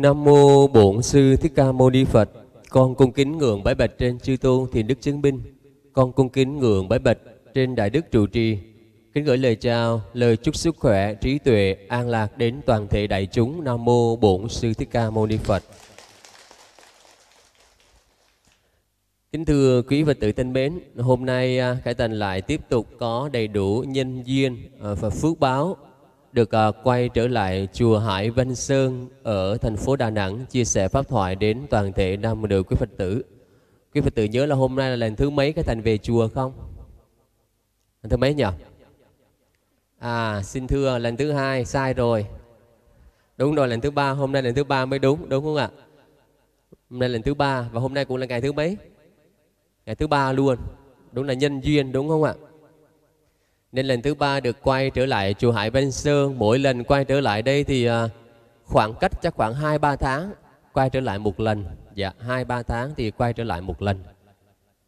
Nam mô Bổn sư Thích Ca Mâu Ni Phật. Con cung kính ngưỡng bái bạch trên chư tôn thiền đức chứng minh. Con cung kính ngưỡng bái bạch trên đại đức trụ trì. Kính gửi lời chào, lời chúc sức khỏe, trí tuệ, an lạc đến toàn thể đại chúng. Nam mô Bổn sư Thích Ca Mâu Ni Phật. Kính thưa quý Phật tử thân mến, hôm nay à, Khải Thành lại tiếp tục có đầy đủ nhân duyên à, và phước báo được à, quay trở lại chùa Hải Văn Sơn ở thành phố Đà Nẵng chia sẻ pháp thoại đến toàn thể nam đều quý Phật tử. Quý Phật tử nhớ là hôm nay là lần thứ mấy cái thành về chùa không? Lần thứ mấy nhỉ? À, xin thưa lần thứ hai sai rồi. Đúng rồi, lần thứ ba, hôm nay lần thứ ba mới đúng, đúng không ạ? Hôm nay lần thứ ba và hôm nay cũng là ngày thứ mấy? Ngày thứ ba luôn. Đúng là nhân duyên đúng không ạ? Nên lần thứ ba được quay trở lại chùa Hải Vân Sơn. Mỗi lần quay trở lại đây thì à, khoảng cách chắc khoảng 2-3 tháng quay trở lại một lần. Dạ, 2-3 tháng thì quay trở lại một lần.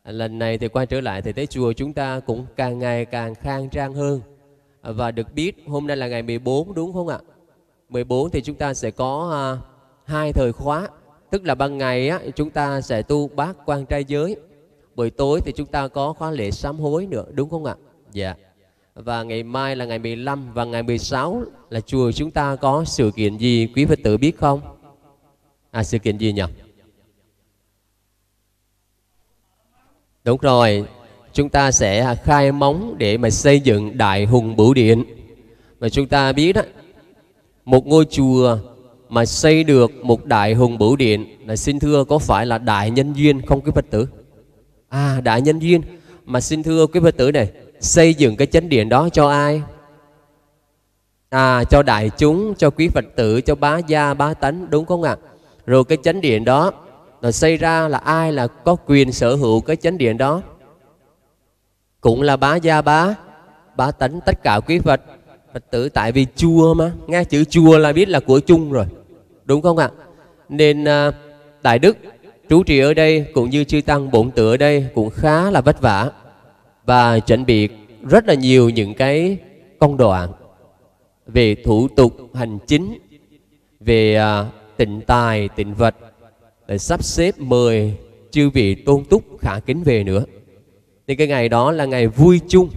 Lần này thì quay trở lại thì thấy chùa chúng ta cũng càng ngày càng khang trang hơn. Và được biết hôm nay là ngày 14 đúng không ạ? 14 thì chúng ta sẽ có à, hai thời khóa. Tức là ban ngày á, chúng ta sẽ tu bát quan trai giới. Buổi tối thì chúng ta có khóa lễ sám hối nữa đúng không ạ? Dạ. Yeah và ngày mai là ngày 15 và ngày 16 là chùa chúng ta có sự kiện gì quý Phật tử biết không? À sự kiện gì nhỉ? Đúng rồi, chúng ta sẽ khai móng để mà xây dựng Đại Hùng Bửu Điện. Và chúng ta biết đó, một ngôi chùa mà xây được một Đại Hùng Bửu Điện là xin thưa có phải là Đại Nhân Duyên không quý Phật tử? À, Đại Nhân Duyên. Mà xin thưa quý Phật tử này, xây dựng cái chánh điện đó cho ai à cho đại chúng cho quý phật tử cho bá gia bá tánh đúng không ạ à? rồi cái chánh điện đó là xây ra là ai là có quyền sở hữu cái chánh điện đó cũng là bá gia bá bá tánh tất cả quý phật phật tử tại vì chùa mà nghe chữ chùa là biết là của chung rồi đúng không ạ à? nên à, đại đức trú trì ở đây cũng như chư tăng bổn tự ở đây cũng khá là vất vả và chuẩn bị rất là nhiều những cái công đoạn về thủ tục hành chính, về à, tịnh tài, tịnh vật, để sắp xếp mời chư vị tôn túc khả kính về nữa. Nên cái ngày đó là ngày vui chung,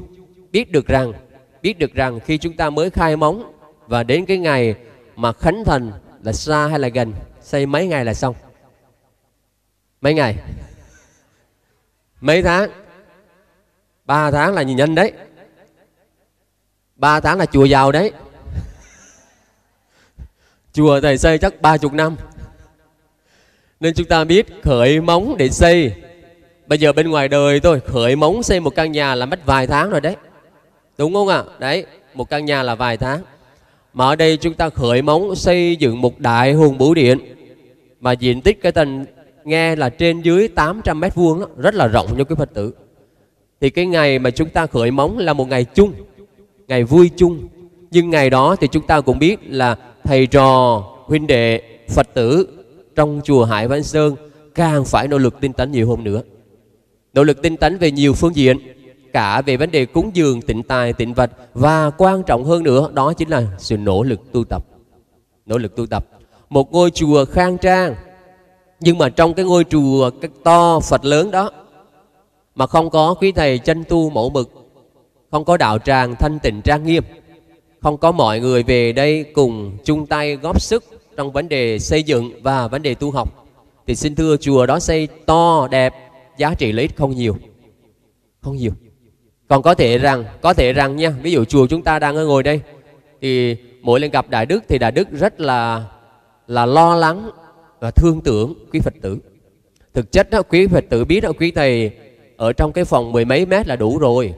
biết được rằng, biết được rằng khi chúng ta mới khai móng và đến cái ngày mà khánh thành là xa hay là gần, xây mấy ngày là xong? Mấy ngày? Mấy tháng? ba tháng là nhìn nhanh đấy ba tháng là chùa giàu đấy chùa thầy xây chắc ba chục năm nên chúng ta biết khởi móng để xây bây giờ bên ngoài đời thôi khởi móng xây một căn nhà là mất vài tháng rồi đấy đúng không ạ à? đấy một căn nhà là vài tháng mà ở đây chúng ta khởi móng xây dựng một đại hùng bưu điện mà diện tích cái tầng nghe là trên dưới 800 mét vuông rất là rộng cho quý Phật tử thì cái ngày mà chúng ta khởi móng là một ngày chung ngày vui chung nhưng ngày đó thì chúng ta cũng biết là thầy trò huynh đệ phật tử trong chùa hải văn sơn càng phải nỗ lực tinh tấn nhiều hơn nữa nỗ lực tinh tấn về nhiều phương diện cả về vấn đề cúng dường tịnh tài tịnh vật và quan trọng hơn nữa đó chính là sự nỗ lực tu tập nỗ lực tu tập một ngôi chùa khang trang nhưng mà trong cái ngôi chùa to phật lớn đó mà không có quý thầy chân tu mẫu mực không có đạo tràng thanh tịnh trang nghiêm không có mọi người về đây cùng chung tay góp sức trong vấn đề xây dựng và vấn đề tu học thì xin thưa chùa đó xây to đẹp giá trị lợi ích không nhiều không nhiều còn có thể rằng có thể rằng nha ví dụ chùa chúng ta đang ở ngồi đây thì mỗi lần gặp đại đức thì đại đức rất là là lo lắng và thương tưởng quý phật tử thực chất đó, quý phật tử biết đó, quý thầy ở trong cái phòng mười mấy mét là đủ rồi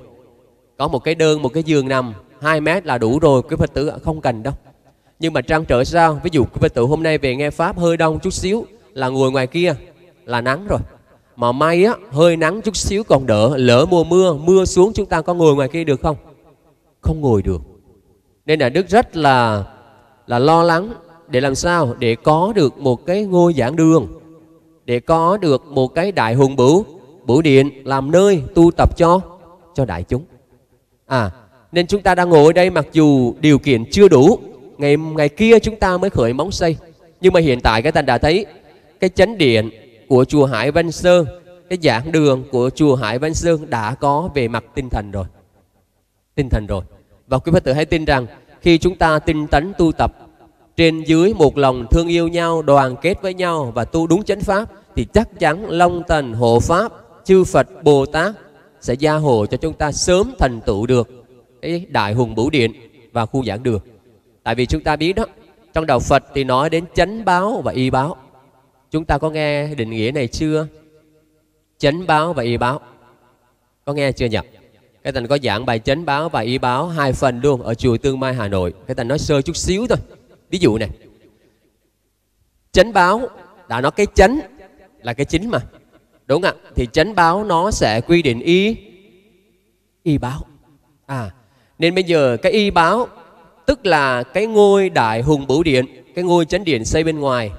có một cái đơn một cái giường nằm hai mét là đủ rồi quý phật tử không cần đâu nhưng mà trang trở sao ví dụ quý phật tử hôm nay về nghe pháp hơi đông chút xíu là ngồi ngoài kia là nắng rồi mà may á hơi nắng chút xíu còn đỡ lỡ mùa mưa mưa xuống chúng ta có ngồi ngoài kia được không không ngồi được nên là đức rất là là lo lắng để làm sao để có được một cái ngôi giảng đường để có được một cái đại hùng bửu bửu điện làm nơi tu tập cho cho đại chúng à nên chúng ta đang ngồi ở đây mặc dù điều kiện chưa đủ ngày ngày kia chúng ta mới khởi móng xây nhưng mà hiện tại các ta đã thấy cái chánh điện của chùa Hải Văn Sơn cái giảng đường của chùa Hải Văn Sơn đã có về mặt tinh thần rồi tinh thần rồi và quý Phật tử hãy tin rằng khi chúng ta tinh tấn tu tập trên dưới một lòng thương yêu nhau đoàn kết với nhau và tu đúng chánh pháp thì chắc chắn long tần hộ pháp chư Phật, Bồ Tát sẽ gia hộ cho chúng ta sớm thành tựu được cái đại hùng bửu điện và khu giảng đường. Tại vì chúng ta biết đó, trong đạo Phật thì nói đến chánh báo và y báo. Chúng ta có nghe định nghĩa này chưa? Chánh báo và y báo. Có nghe chưa nhỉ? Cái Thành có giảng bài chánh báo và y báo hai phần luôn ở chùa Tương Mai Hà Nội. Cái Thành nói sơ chút xíu thôi. Ví dụ này. Chánh báo đã nói cái chánh là cái chính mà đúng ạ thì chánh báo nó sẽ quy định y y báo à nên bây giờ cái y báo tức là cái ngôi đại hùng bửu điện cái ngôi chánh điện xây bên ngoài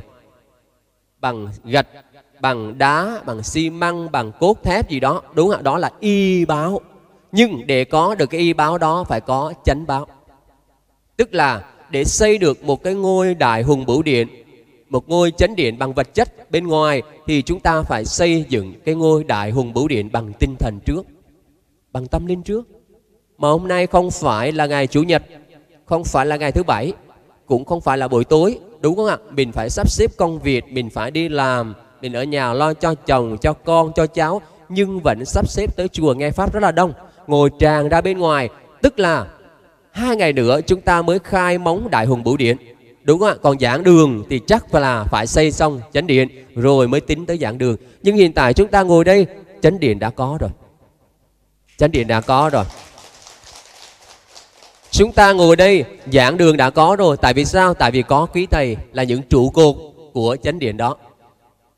bằng gạch bằng đá bằng xi măng bằng cốt thép gì đó đúng ạ đó là y báo nhưng để có được cái y báo đó phải có chánh báo tức là để xây được một cái ngôi đại hùng bửu điện một ngôi chánh điện bằng vật chất bên ngoài thì chúng ta phải xây dựng cái ngôi đại hùng bửu điện bằng tinh thần trước, bằng tâm linh trước. Mà hôm nay không phải là ngày Chủ nhật, không phải là ngày thứ bảy, cũng không phải là buổi tối, đúng không ạ? Mình phải sắp xếp công việc, mình phải đi làm, mình ở nhà lo cho chồng, cho con, cho cháu, nhưng vẫn sắp xếp tới chùa nghe Pháp rất là đông, ngồi tràn ra bên ngoài, tức là hai ngày nữa chúng ta mới khai móng Đại Hùng Bửu Điện đúng không ạ còn giảng đường thì chắc là phải xây xong chánh điện rồi mới tính tới giảng đường nhưng hiện tại chúng ta ngồi đây chánh điện đã có rồi chánh điện đã có rồi chúng ta ngồi đây giảng đường đã có rồi tại vì sao tại vì có quý thầy là những trụ cột của chánh điện đó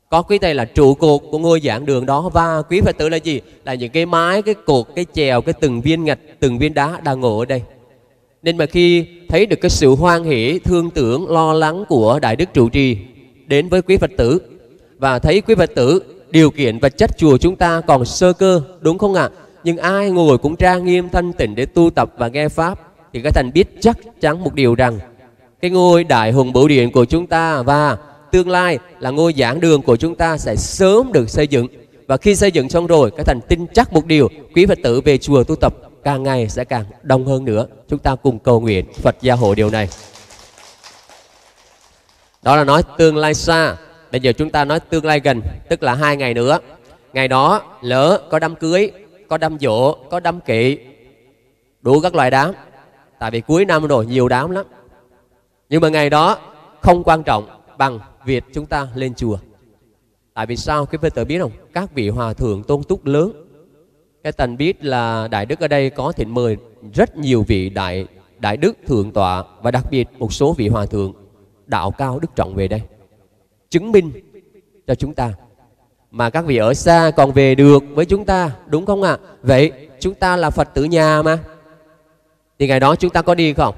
có quý thầy là trụ cột của ngôi giảng đường đó và quý phật tử là gì là những cái mái cái cột cái chèo cái từng viên ngạch từng viên đá đang ngồi ở đây nên mà khi thấy được cái sự hoan hỷ, thương tưởng, lo lắng của Đại Đức Trụ Trì đến với quý Phật tử và thấy quý Phật tử điều kiện vật chất chùa chúng ta còn sơ cơ, đúng không ạ? Nhưng ai ngồi cũng trang nghiêm thanh tịnh để tu tập và nghe Pháp thì các thành biết chắc chắn một điều rằng cái ngôi Đại Hùng Bửu Điện của chúng ta và tương lai là ngôi giảng đường của chúng ta sẽ sớm được xây dựng. Và khi xây dựng xong rồi, các thành tin chắc một điều, quý Phật tử về chùa tu tập càng ngày sẽ càng đông hơn nữa. Chúng ta cùng cầu nguyện Phật gia hộ điều này. Đó là nói tương lai xa. Bây giờ chúng ta nói tương lai gần, tức là hai ngày nữa. Ngày đó lỡ có đám cưới, có đám dỗ, có đám kỵ, đủ các loại đám. Tại vì cuối năm rồi nhiều đám lắm. Nhưng mà ngày đó không quan trọng bằng việc chúng ta lên chùa. Tại vì sao? cái vị tử biết không? Các vị hòa thượng tôn túc lớn các tành biết là Đại Đức ở đây có thịnh mời rất nhiều vị Đại Đại Đức Thượng Tọa và đặc biệt một số vị Hòa Thượng đạo cao đức trọng về đây. Chứng minh cho chúng ta. Mà các vị ở xa còn về được với chúng ta, đúng không ạ? À? Vậy chúng ta là Phật tử nhà mà. Thì ngày đó chúng ta có đi không?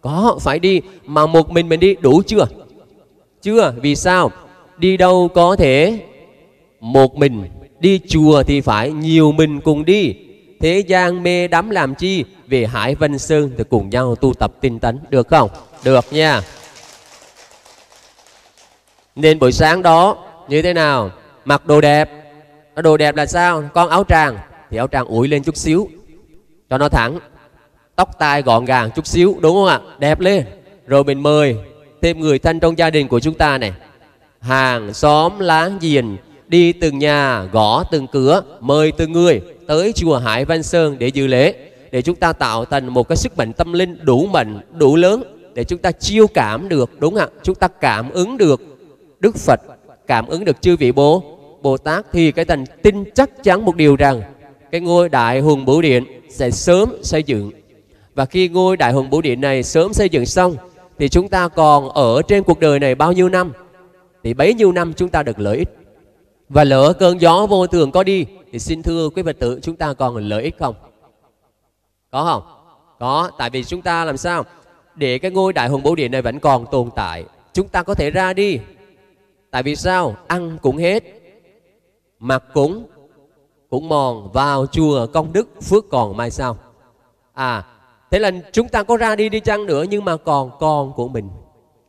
Có, phải đi. Mà một mình mình đi đủ chưa? Chưa, vì sao? Đi đâu có thể một mình Đi chùa thì phải nhiều mình cùng đi Thế gian mê đắm làm chi Về Hải Vân Sơn thì cùng nhau tu tập tinh tấn Được không? Được nha Nên buổi sáng đó như thế nào Mặc đồ đẹp Đồ đẹp là sao? Con áo tràng Thì áo tràng ủi lên chút xíu Cho nó thẳng Tóc tai gọn gàng chút xíu Đúng không ạ? Đẹp lên Rồi mình mời thêm người thân trong gia đình của chúng ta này hàng xóm láng giềng đi từng nhà, gõ từng cửa, mời từng người tới chùa Hải Văn Sơn để dự lễ, để chúng ta tạo thành một cái sức mạnh tâm linh đủ mạnh, đủ lớn để chúng ta chiêu cảm được, đúng không ạ? Chúng ta cảm ứng được Đức Phật, cảm ứng được chư vị Bồ Bồ Tát thì cái thành tin chắc chắn một điều rằng cái ngôi đại hùng bửu điện sẽ sớm xây dựng. Và khi ngôi đại hùng bửu điện này sớm xây dựng xong thì chúng ta còn ở trên cuộc đời này bao nhiêu năm? Thì bấy nhiêu năm chúng ta được lợi ích và lỡ cơn gió vô thường có đi thì xin thưa quý phật tử chúng ta còn lợi ích không có không có tại vì chúng ta làm sao để cái ngôi đại hùng bổ điện này vẫn còn tồn tại chúng ta có thể ra đi tại vì sao ăn cũng hết mặc cũng cũng mòn vào chùa công đức phước còn mai sau à thế là chúng ta có ra đi đi chăng nữa nhưng mà còn con của mình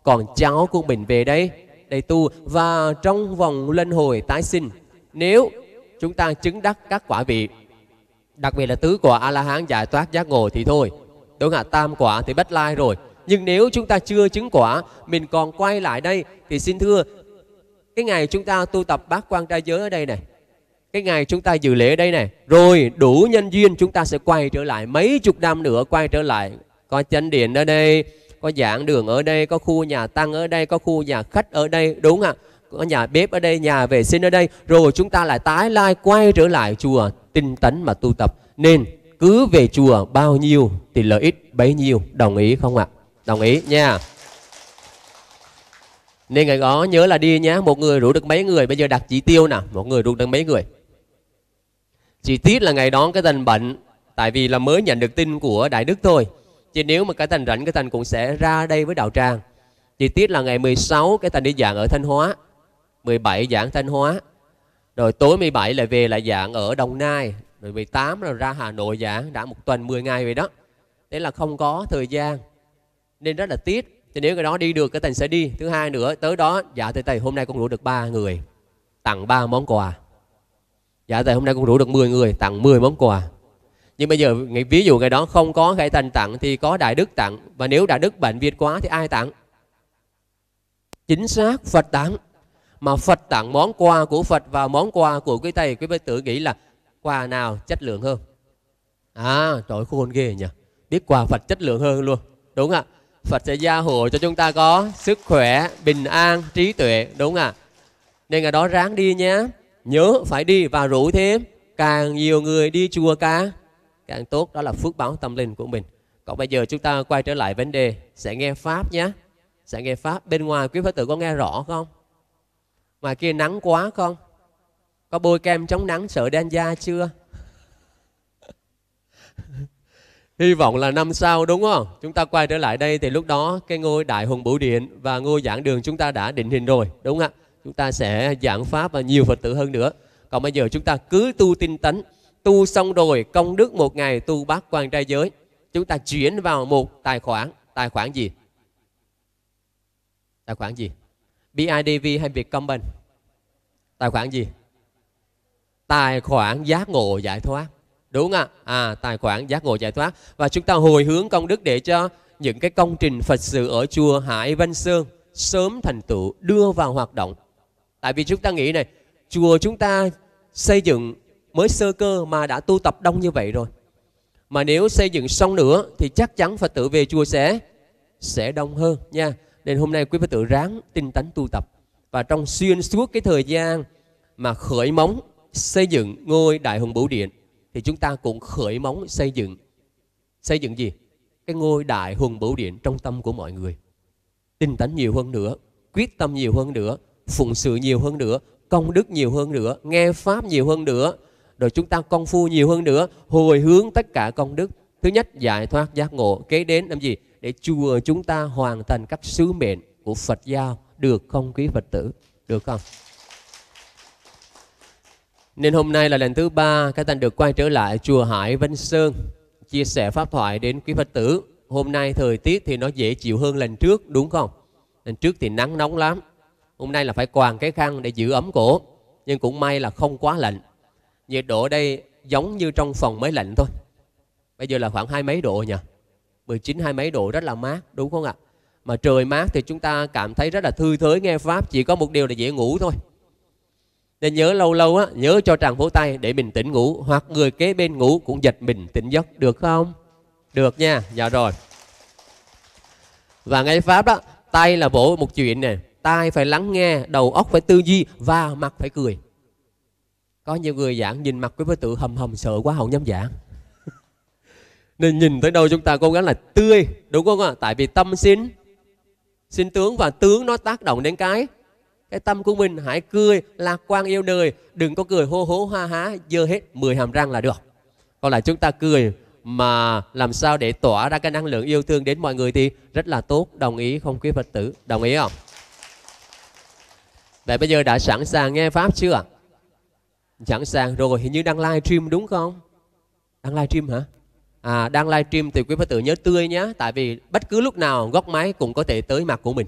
còn cháu của mình về đấy để tu và trong vòng luân hồi tái sinh nếu chúng ta chứng đắc các quả vị đặc biệt là tứ quả a la hán giải thoát giác ngộ thì thôi đúng là tam quả thì bất lai rồi nhưng nếu chúng ta chưa chứng quả mình còn quay lại đây thì xin thưa cái ngày chúng ta tu tập bát quan trai giới ở đây này cái ngày chúng ta dự lễ ở đây này rồi đủ nhân duyên chúng ta sẽ quay trở lại mấy chục năm nữa quay trở lại có chánh điện ở đây có giảng đường ở đây có khu nhà tăng ở đây có khu nhà khách ở đây đúng ạ có nhà bếp ở đây nhà vệ sinh ở đây rồi chúng ta lại tái lai quay trở lại chùa tinh tấn mà tu tập nên cứ về chùa bao nhiêu thì lợi ích bấy nhiêu đồng ý không ạ đồng ý nha nên ngày đó nhớ là đi nhé một người rủ được mấy người bây giờ đặt chỉ tiêu nè một người rủ được mấy người chỉ tiếc là ngày đó cái dần bệnh tại vì là mới nhận được tin của đại đức thôi Chứ nếu mà cái Thành rảnh, cái Thành cũng sẽ ra đây với Đạo Tràng. Chi tiết là ngày 16 cái Thành đi giảng ở Thanh Hóa, 17 giảng Thanh Hóa, rồi tối 17 lại về lại giảng ở Đồng Nai, rồi 18 là ra Hà Nội giảng, đã một tuần 10 ngày vậy đó. Thế là không có thời gian, nên rất là tiếc. Thì nếu cái đó đi được cái Thành sẽ đi. Thứ hai nữa, tới đó, dạ thầy thầy hôm nay con rủ được ba người, tặng ba món quà. Dạ thầy hôm nay con rủ được 10 người, tặng 10 món quà nhưng bây giờ ví dụ cái đó không có cái thành tặng thì có đại đức tặng và nếu đại đức bệnh việt quá thì ai tặng chính xác phật tặng mà phật tặng món quà của phật và món quà của quý thầy quý tự nghĩ là quà nào chất lượng hơn à trời khôn ghê nhỉ biết quà phật chất lượng hơn luôn đúng ạ à? phật sẽ gia hộ cho chúng ta có sức khỏe bình an trí tuệ đúng ạ à? nên là đó ráng đi nhé nhớ phải đi và rủ thêm càng nhiều người đi chùa càng càng tốt đó là phước báo tâm linh của mình còn bây giờ chúng ta quay trở lại vấn đề sẽ nghe pháp nhé sẽ nghe pháp bên ngoài quý phật tử có nghe rõ không ngoài kia nắng quá không có bôi kem chống nắng sợ đen da chưa hy vọng là năm sau đúng không chúng ta quay trở lại đây thì lúc đó cái ngôi đại hùng bửu điện và ngôi giảng đường chúng ta đã định hình rồi đúng không ạ chúng ta sẽ giảng pháp và nhiều phật tử hơn nữa còn bây giờ chúng ta cứ tu tinh tấn tu xong rồi công đức một ngày tu bát quan trai giới chúng ta chuyển vào một tài khoản tài khoản gì tài khoản gì BIDV hay Vietcombank tài khoản gì tài khoản giác ngộ giải thoát đúng ạ à? à tài khoản giác ngộ giải thoát và chúng ta hồi hướng công đức để cho những cái công trình Phật sự ở chùa Hải vân Sơn sớm thành tựu đưa vào hoạt động tại vì chúng ta nghĩ này chùa chúng ta xây dựng mới sơ cơ mà đã tu tập đông như vậy rồi mà nếu xây dựng xong nữa thì chắc chắn phật tử về chùa sẽ sẽ đông hơn nha nên hôm nay quý phật tử ráng tinh tấn tu tập và trong xuyên suốt cái thời gian mà khởi móng xây dựng ngôi đại hùng bửu điện thì chúng ta cũng khởi móng xây dựng xây dựng gì cái ngôi đại hùng bửu điện trong tâm của mọi người tinh tấn nhiều hơn nữa quyết tâm nhiều hơn nữa phụng sự nhiều hơn nữa công đức nhiều hơn nữa nghe pháp nhiều hơn nữa rồi chúng ta công phu nhiều hơn nữa hồi hướng tất cả công đức thứ nhất giải thoát giác ngộ kế đến làm gì để chùa chúng ta hoàn thành các sứ mệnh của Phật giáo được không quý Phật tử được không nên hôm nay là lần thứ ba các anh được quay trở lại chùa Hải Vân Sơn chia sẻ pháp thoại đến quý Phật tử hôm nay thời tiết thì nó dễ chịu hơn lần trước đúng không lần trước thì nắng nóng lắm hôm nay là phải quàng cái khăn để giữ ấm cổ nhưng cũng may là không quá lạnh nhiệt độ đây giống như trong phòng máy lạnh thôi bây giờ là khoảng hai mấy độ nhỉ 19 hai mấy độ rất là mát đúng không ạ mà trời mát thì chúng ta cảm thấy rất là thư thới nghe pháp chỉ có một điều là dễ ngủ thôi nên nhớ lâu lâu á nhớ cho tràng vỗ tay để mình tỉnh ngủ hoặc người kế bên ngủ cũng giật mình tỉnh giấc được không được nha dạ rồi và nghe pháp đó tay là vỗ một chuyện nè tai phải lắng nghe đầu óc phải tư duy và mặt phải cười có nhiều người giảng nhìn mặt quý phật tử hầm hầm sợ quá không dám giảng nên nhìn tới đâu chúng ta cố gắng là tươi đúng không ạ tại vì tâm xin xin tướng và tướng nó tác động đến cái cái tâm của mình hãy cười lạc quan yêu đời đừng có cười hô hố hoa há dơ hết 10 hàm răng là được còn lại chúng ta cười mà làm sao để tỏa ra cái năng lượng yêu thương đến mọi người thì rất là tốt đồng ý không quý phật tử đồng ý không vậy bây giờ đã sẵn sàng nghe pháp chưa Sẵn sàng rồi, hình như đang live stream đúng không? Đang live stream hả? À, đang live stream thì quý phật tử nhớ tươi nhé, tại vì bất cứ lúc nào góc máy cũng có thể tới mặt của mình.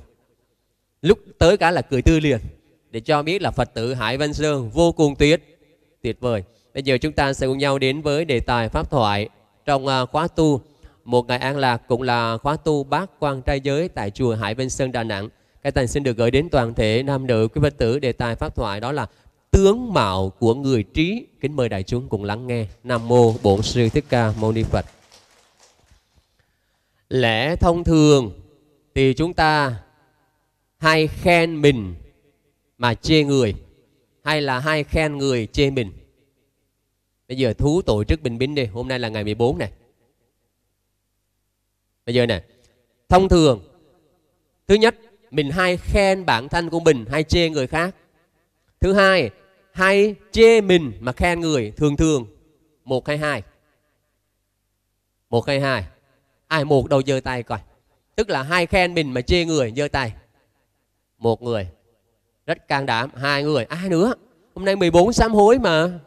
Lúc tới cả là cười tươi liền, để cho biết là Phật tử Hải Văn Sơn vô cùng tuyệt, tuyệt vời. Bây giờ chúng ta sẽ cùng nhau đến với đề tài Pháp Thoại trong à, khóa tu một ngày an lạc cũng là khóa tu bác quan trai giới tại chùa Hải Vân Sơn Đà Nẵng. Cái thành xin được gửi đến toàn thể nam nữ quý Phật tử đề tài pháp thoại đó là tướng mạo của người trí kính mời đại chúng cùng lắng nghe nam mô bổn sư thích ca mâu ni phật lẽ thông thường thì chúng ta hay khen mình mà chê người hay là hay khen người chê mình bây giờ thú tổ chức bình binh đi hôm nay là ngày 14 này bây giờ nè thông thường thứ nhất mình hay khen bản thân của mình hay chê người khác thứ hai hay chê mình mà khen người thường thường một hay hai một hay hai ai một đầu giơ tay coi tức là hai khen mình mà chê người giơ tay một người rất can đảm hai người ai nữa hôm nay 14 sám hối mà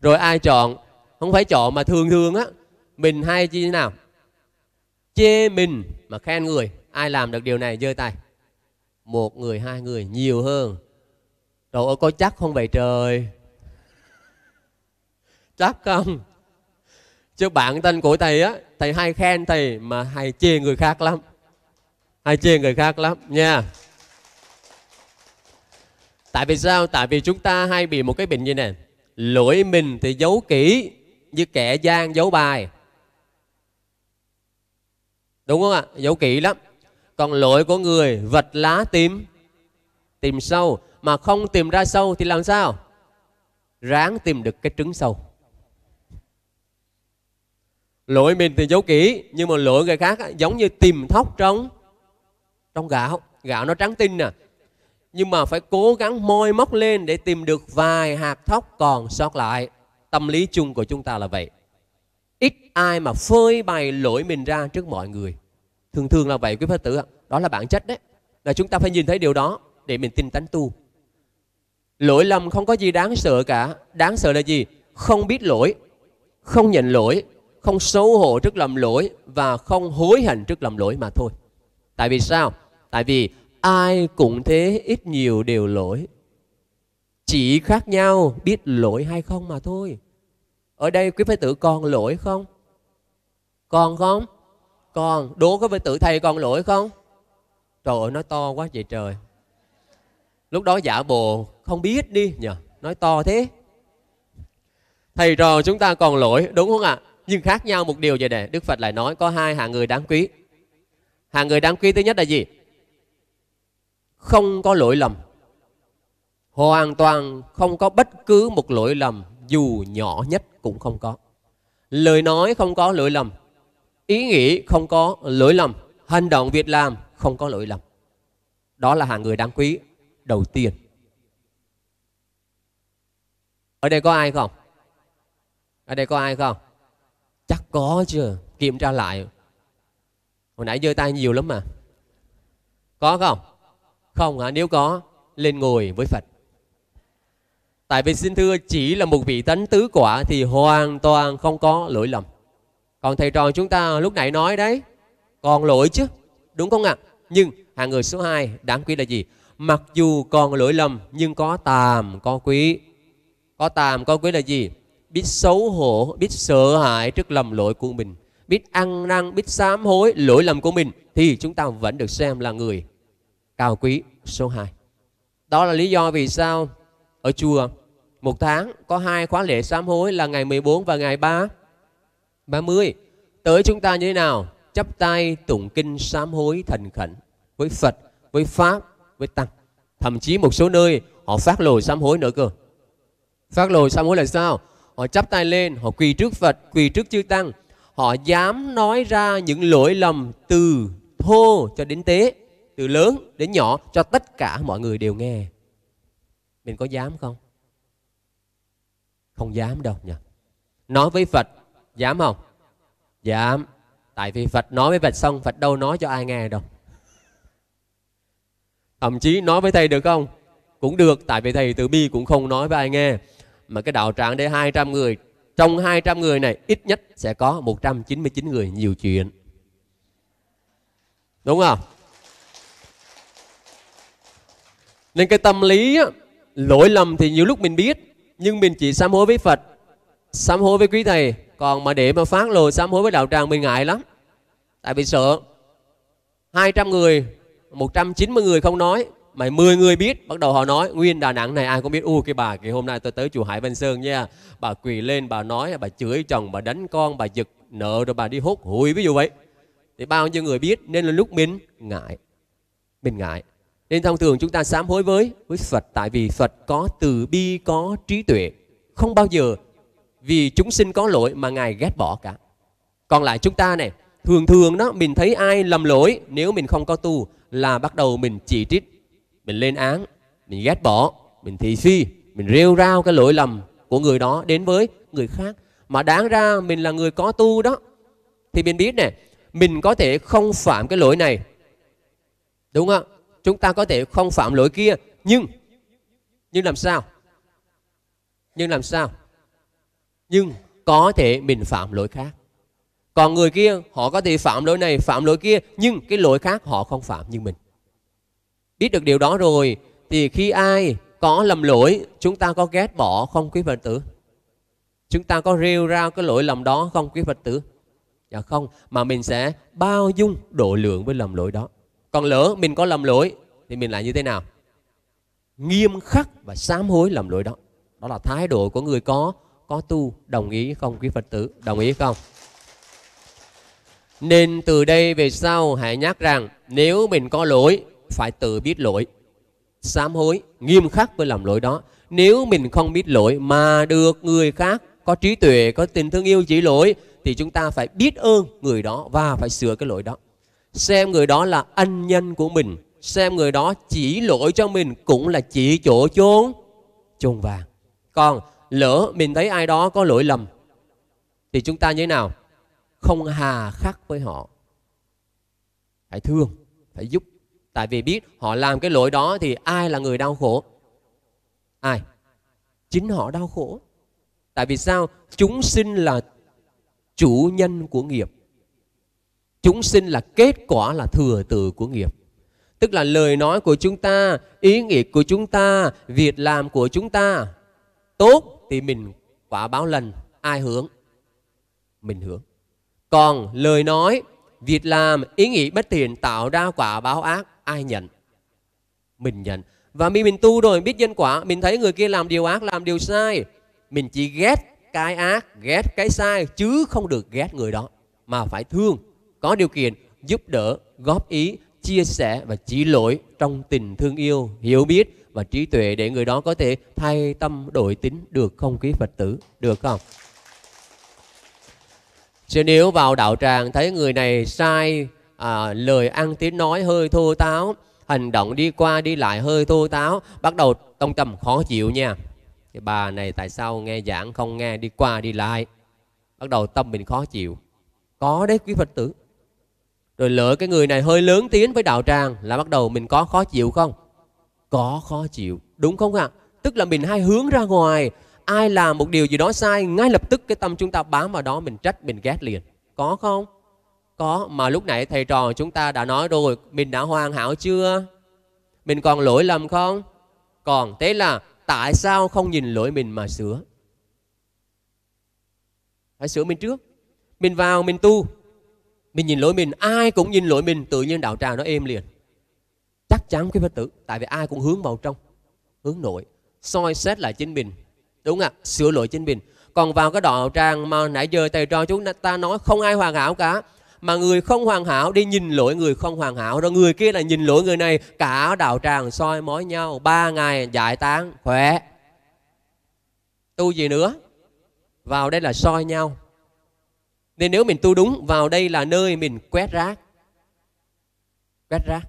rồi ai chọn không phải chọn mà thường thường á mình hay chi thế nào chê mình mà khen người ai làm được điều này giơ tay một người hai người nhiều hơn Trời ơi có chắc không vậy trời Chắc không Chứ bạn tên của thầy á Thầy hay khen thầy mà hay chê người khác lắm Hay chê người khác lắm nha Tại vì sao? Tại vì chúng ta hay bị một cái bệnh như nè, Lỗi mình thì giấu kỹ Như kẻ gian giấu bài Đúng không ạ? Giấu kỹ lắm Còn lỗi của người vật lá tim Tìm sâu mà không tìm ra sâu thì làm sao? Ráng tìm được cái trứng sâu. Lỗi mình thì giấu kỹ, nhưng mà lỗi người khác giống như tìm thóc trong trong gạo. Gạo nó trắng tinh nè. À. Nhưng mà phải cố gắng môi móc lên để tìm được vài hạt thóc còn sót lại. Tâm lý chung của chúng ta là vậy. Ít ai mà phơi bày lỗi mình ra trước mọi người. Thường thường là vậy quý Phật tử ạ. Đó là bản chất đấy. Là chúng ta phải nhìn thấy điều đó để mình tin tánh tu Lỗi lầm không có gì đáng sợ cả. Đáng sợ là gì? Không biết lỗi, không nhận lỗi, không xấu hổ trước lầm lỗi và không hối hận trước lầm lỗi mà thôi. Tại vì sao? Tại vì ai cũng thế ít nhiều đều lỗi. Chỉ khác nhau biết lỗi hay không mà thôi. Ở đây quý phái tử còn lỗi không? Còn không? Còn. Đố có phái tử thầy còn lỗi không? Trời ơi, nó to quá vậy trời. Lúc đó giả bồ không biết đi nhờ, nói to thế. Thầy trò chúng ta còn lỗi, đúng không ạ? Nhưng khác nhau một điều vậy này Đức Phật lại nói có hai hạng người đáng quý. Hạng người đáng quý thứ nhất là gì? Không có lỗi lầm. Hoàn toàn không có bất cứ một lỗi lầm dù nhỏ nhất cũng không có. Lời nói không có lỗi lầm. Ý nghĩ không có lỗi lầm. Hành động việc làm không có lỗi lầm. Đó là hạng người đáng quý đầu tiên. Ở đây có ai không? Ở đây có ai không? Chắc có chưa? Kiểm tra lại. Hồi nãy giơ tay nhiều lắm mà. Có không? Không hả? Nếu có, lên ngồi với Phật. Tại vì xin thưa chỉ là một vị tánh tứ quả thì hoàn toàn không có lỗi lầm. Còn thầy trò chúng ta lúc nãy nói đấy, còn lỗi chứ, đúng không ạ? À? Nhưng hàng người số 2 đáng quý là gì? mặc dù còn lỗi lầm nhưng có tàm có quý có tàm có quý là gì biết xấu hổ biết sợ hãi trước lầm lỗi của mình biết ăn năn biết sám hối lỗi lầm của mình thì chúng ta vẫn được xem là người cao quý số 2 đó là lý do vì sao ở chùa một tháng có hai khóa lễ sám hối là ngày 14 và ngày 3 30 tới chúng ta như thế nào chấp tay tụng kinh sám hối thành khẩn với Phật với Pháp với tăng thậm chí một số nơi họ phát lồ sám hối nữa cơ phát lồ sám hối là sao họ chắp tay lên họ quỳ trước phật quỳ trước chư tăng họ dám nói ra những lỗi lầm từ thô cho đến tế từ lớn đến nhỏ cho tất cả mọi người đều nghe mình có dám không không dám đâu nhỉ nói với phật dám không dám tại vì phật nói với phật xong phật đâu nói cho ai nghe đâu thậm chí nói với thầy được không cũng được tại vì thầy từ bi cũng không nói với ai nghe mà cái đạo tràng đây 200 người trong 200 người này ít nhất sẽ có 199 người nhiều chuyện đúng không nên cái tâm lý lỗi lầm thì nhiều lúc mình biết nhưng mình chỉ sám hối với Phật sám hối với quý thầy còn mà để mà phát lồ sám hối với đạo tràng mình ngại lắm tại vì sợ 200 người 190 người không nói mà 10 người biết bắt đầu họ nói nguyên Đà Nẵng này ai cũng biết u cái bà kì hôm nay tôi tới chùa Hải Văn Sơn nha bà quỳ lên bà nói bà chửi chồng bà đánh con bà giật nợ rồi bà đi hốt hụi ví dụ vậy thì bao nhiêu người biết nên là lúc mình ngại mình ngại nên thông thường chúng ta sám hối với với Phật tại vì Phật có từ bi có trí tuệ không bao giờ vì chúng sinh có lỗi mà ngài ghét bỏ cả còn lại chúng ta này thường thường đó mình thấy ai lầm lỗi nếu mình không có tu là bắt đầu mình chỉ trích mình lên án mình ghét bỏ mình thị phi mình rêu rao cái lỗi lầm của người đó đến với người khác mà đáng ra mình là người có tu đó thì mình biết nè mình có thể không phạm cái lỗi này đúng không chúng ta có thể không phạm lỗi kia nhưng nhưng làm sao nhưng làm sao nhưng có thể mình phạm lỗi khác còn người kia họ có thể phạm lỗi này, phạm lỗi kia nhưng cái lỗi khác họ không phạm như mình. Biết được điều đó rồi thì khi ai có lầm lỗi chúng ta có ghét bỏ không quý Phật tử? Chúng ta có rêu ra cái lỗi lầm đó không quý Phật tử? Dạ không, mà mình sẽ bao dung độ lượng với lầm lỗi đó. Còn lỡ mình có lầm lỗi thì mình lại như thế nào? Nghiêm khắc và sám hối lầm lỗi đó. Đó là thái độ của người có có tu đồng ý không quý Phật tử? Đồng ý không? Nên từ đây về sau hãy nhắc rằng nếu mình có lỗi phải tự biết lỗi. Sám hối nghiêm khắc với lòng lỗi đó. Nếu mình không biết lỗi mà được người khác có trí tuệ, có tình thương yêu chỉ lỗi thì chúng ta phải biết ơn người đó và phải sửa cái lỗi đó. Xem người đó là ân nhân của mình, xem người đó chỉ lỗi cho mình cũng là chỉ chỗ chốn chôn vàng. Còn lỡ mình thấy ai đó có lỗi lầm thì chúng ta như thế nào? không hà khắc với họ phải thương phải giúp tại vì biết họ làm cái lỗi đó thì ai là người đau khổ ai chính họ đau khổ tại vì sao chúng sinh là chủ nhân của nghiệp chúng sinh là kết quả là thừa từ của nghiệp tức là lời nói của chúng ta ý nghĩa của chúng ta việc làm của chúng ta tốt thì mình quả báo lần ai hưởng mình hưởng còn lời nói, việc làm, ý nghĩ bất thiện tạo ra quả báo ác, ai nhận? Mình nhận. Và mình, mình tu rồi, biết nhân quả, mình thấy người kia làm điều ác, làm điều sai. Mình chỉ ghét cái ác, ghét cái sai, chứ không được ghét người đó. Mà phải thương, có điều kiện, giúp đỡ, góp ý, chia sẻ và chỉ lỗi trong tình thương yêu, hiểu biết và trí tuệ để người đó có thể thay tâm đổi tính được không quý Phật tử, được không? Chứ nếu vào đạo tràng thấy người này sai à, lời ăn tiếng nói hơi thô táo, hành động đi qua đi lại hơi thô táo, bắt đầu tâm tâm khó chịu nha. Cái bà này tại sao nghe giảng không nghe đi qua đi lại, bắt đầu tâm mình khó chịu. Có đấy quý Phật tử. Rồi lỡ cái người này hơi lớn tiếng với đạo tràng là bắt đầu mình có khó chịu không? Có khó chịu, đúng không ạ? Tức là mình hay hướng ra ngoài ai làm một điều gì đó sai ngay lập tức cái tâm chúng ta bám vào đó mình trách mình ghét liền có không có mà lúc nãy thầy trò chúng ta đã nói rồi mình đã hoàn hảo chưa mình còn lỗi lầm không còn thế là tại sao không nhìn lỗi mình mà sửa phải sửa mình trước mình vào mình tu mình nhìn lỗi mình ai cũng nhìn lỗi mình tự nhiên đạo tràng nó êm liền chắc chắn quý phật tử tại vì ai cũng hướng vào trong hướng nội soi xét lại chính mình đúng ạ à? sửa lỗi chính mình còn vào cái đoạn tràng mà nãy giờ thầy trò chúng ta nói không ai hoàn hảo cả mà người không hoàn hảo đi nhìn lỗi người không hoàn hảo rồi người kia là nhìn lỗi người này cả đạo tràng soi mói nhau ba ngày giải tán khỏe tu gì nữa vào đây là soi nhau nên nếu mình tu đúng vào đây là nơi mình quét rác quét rác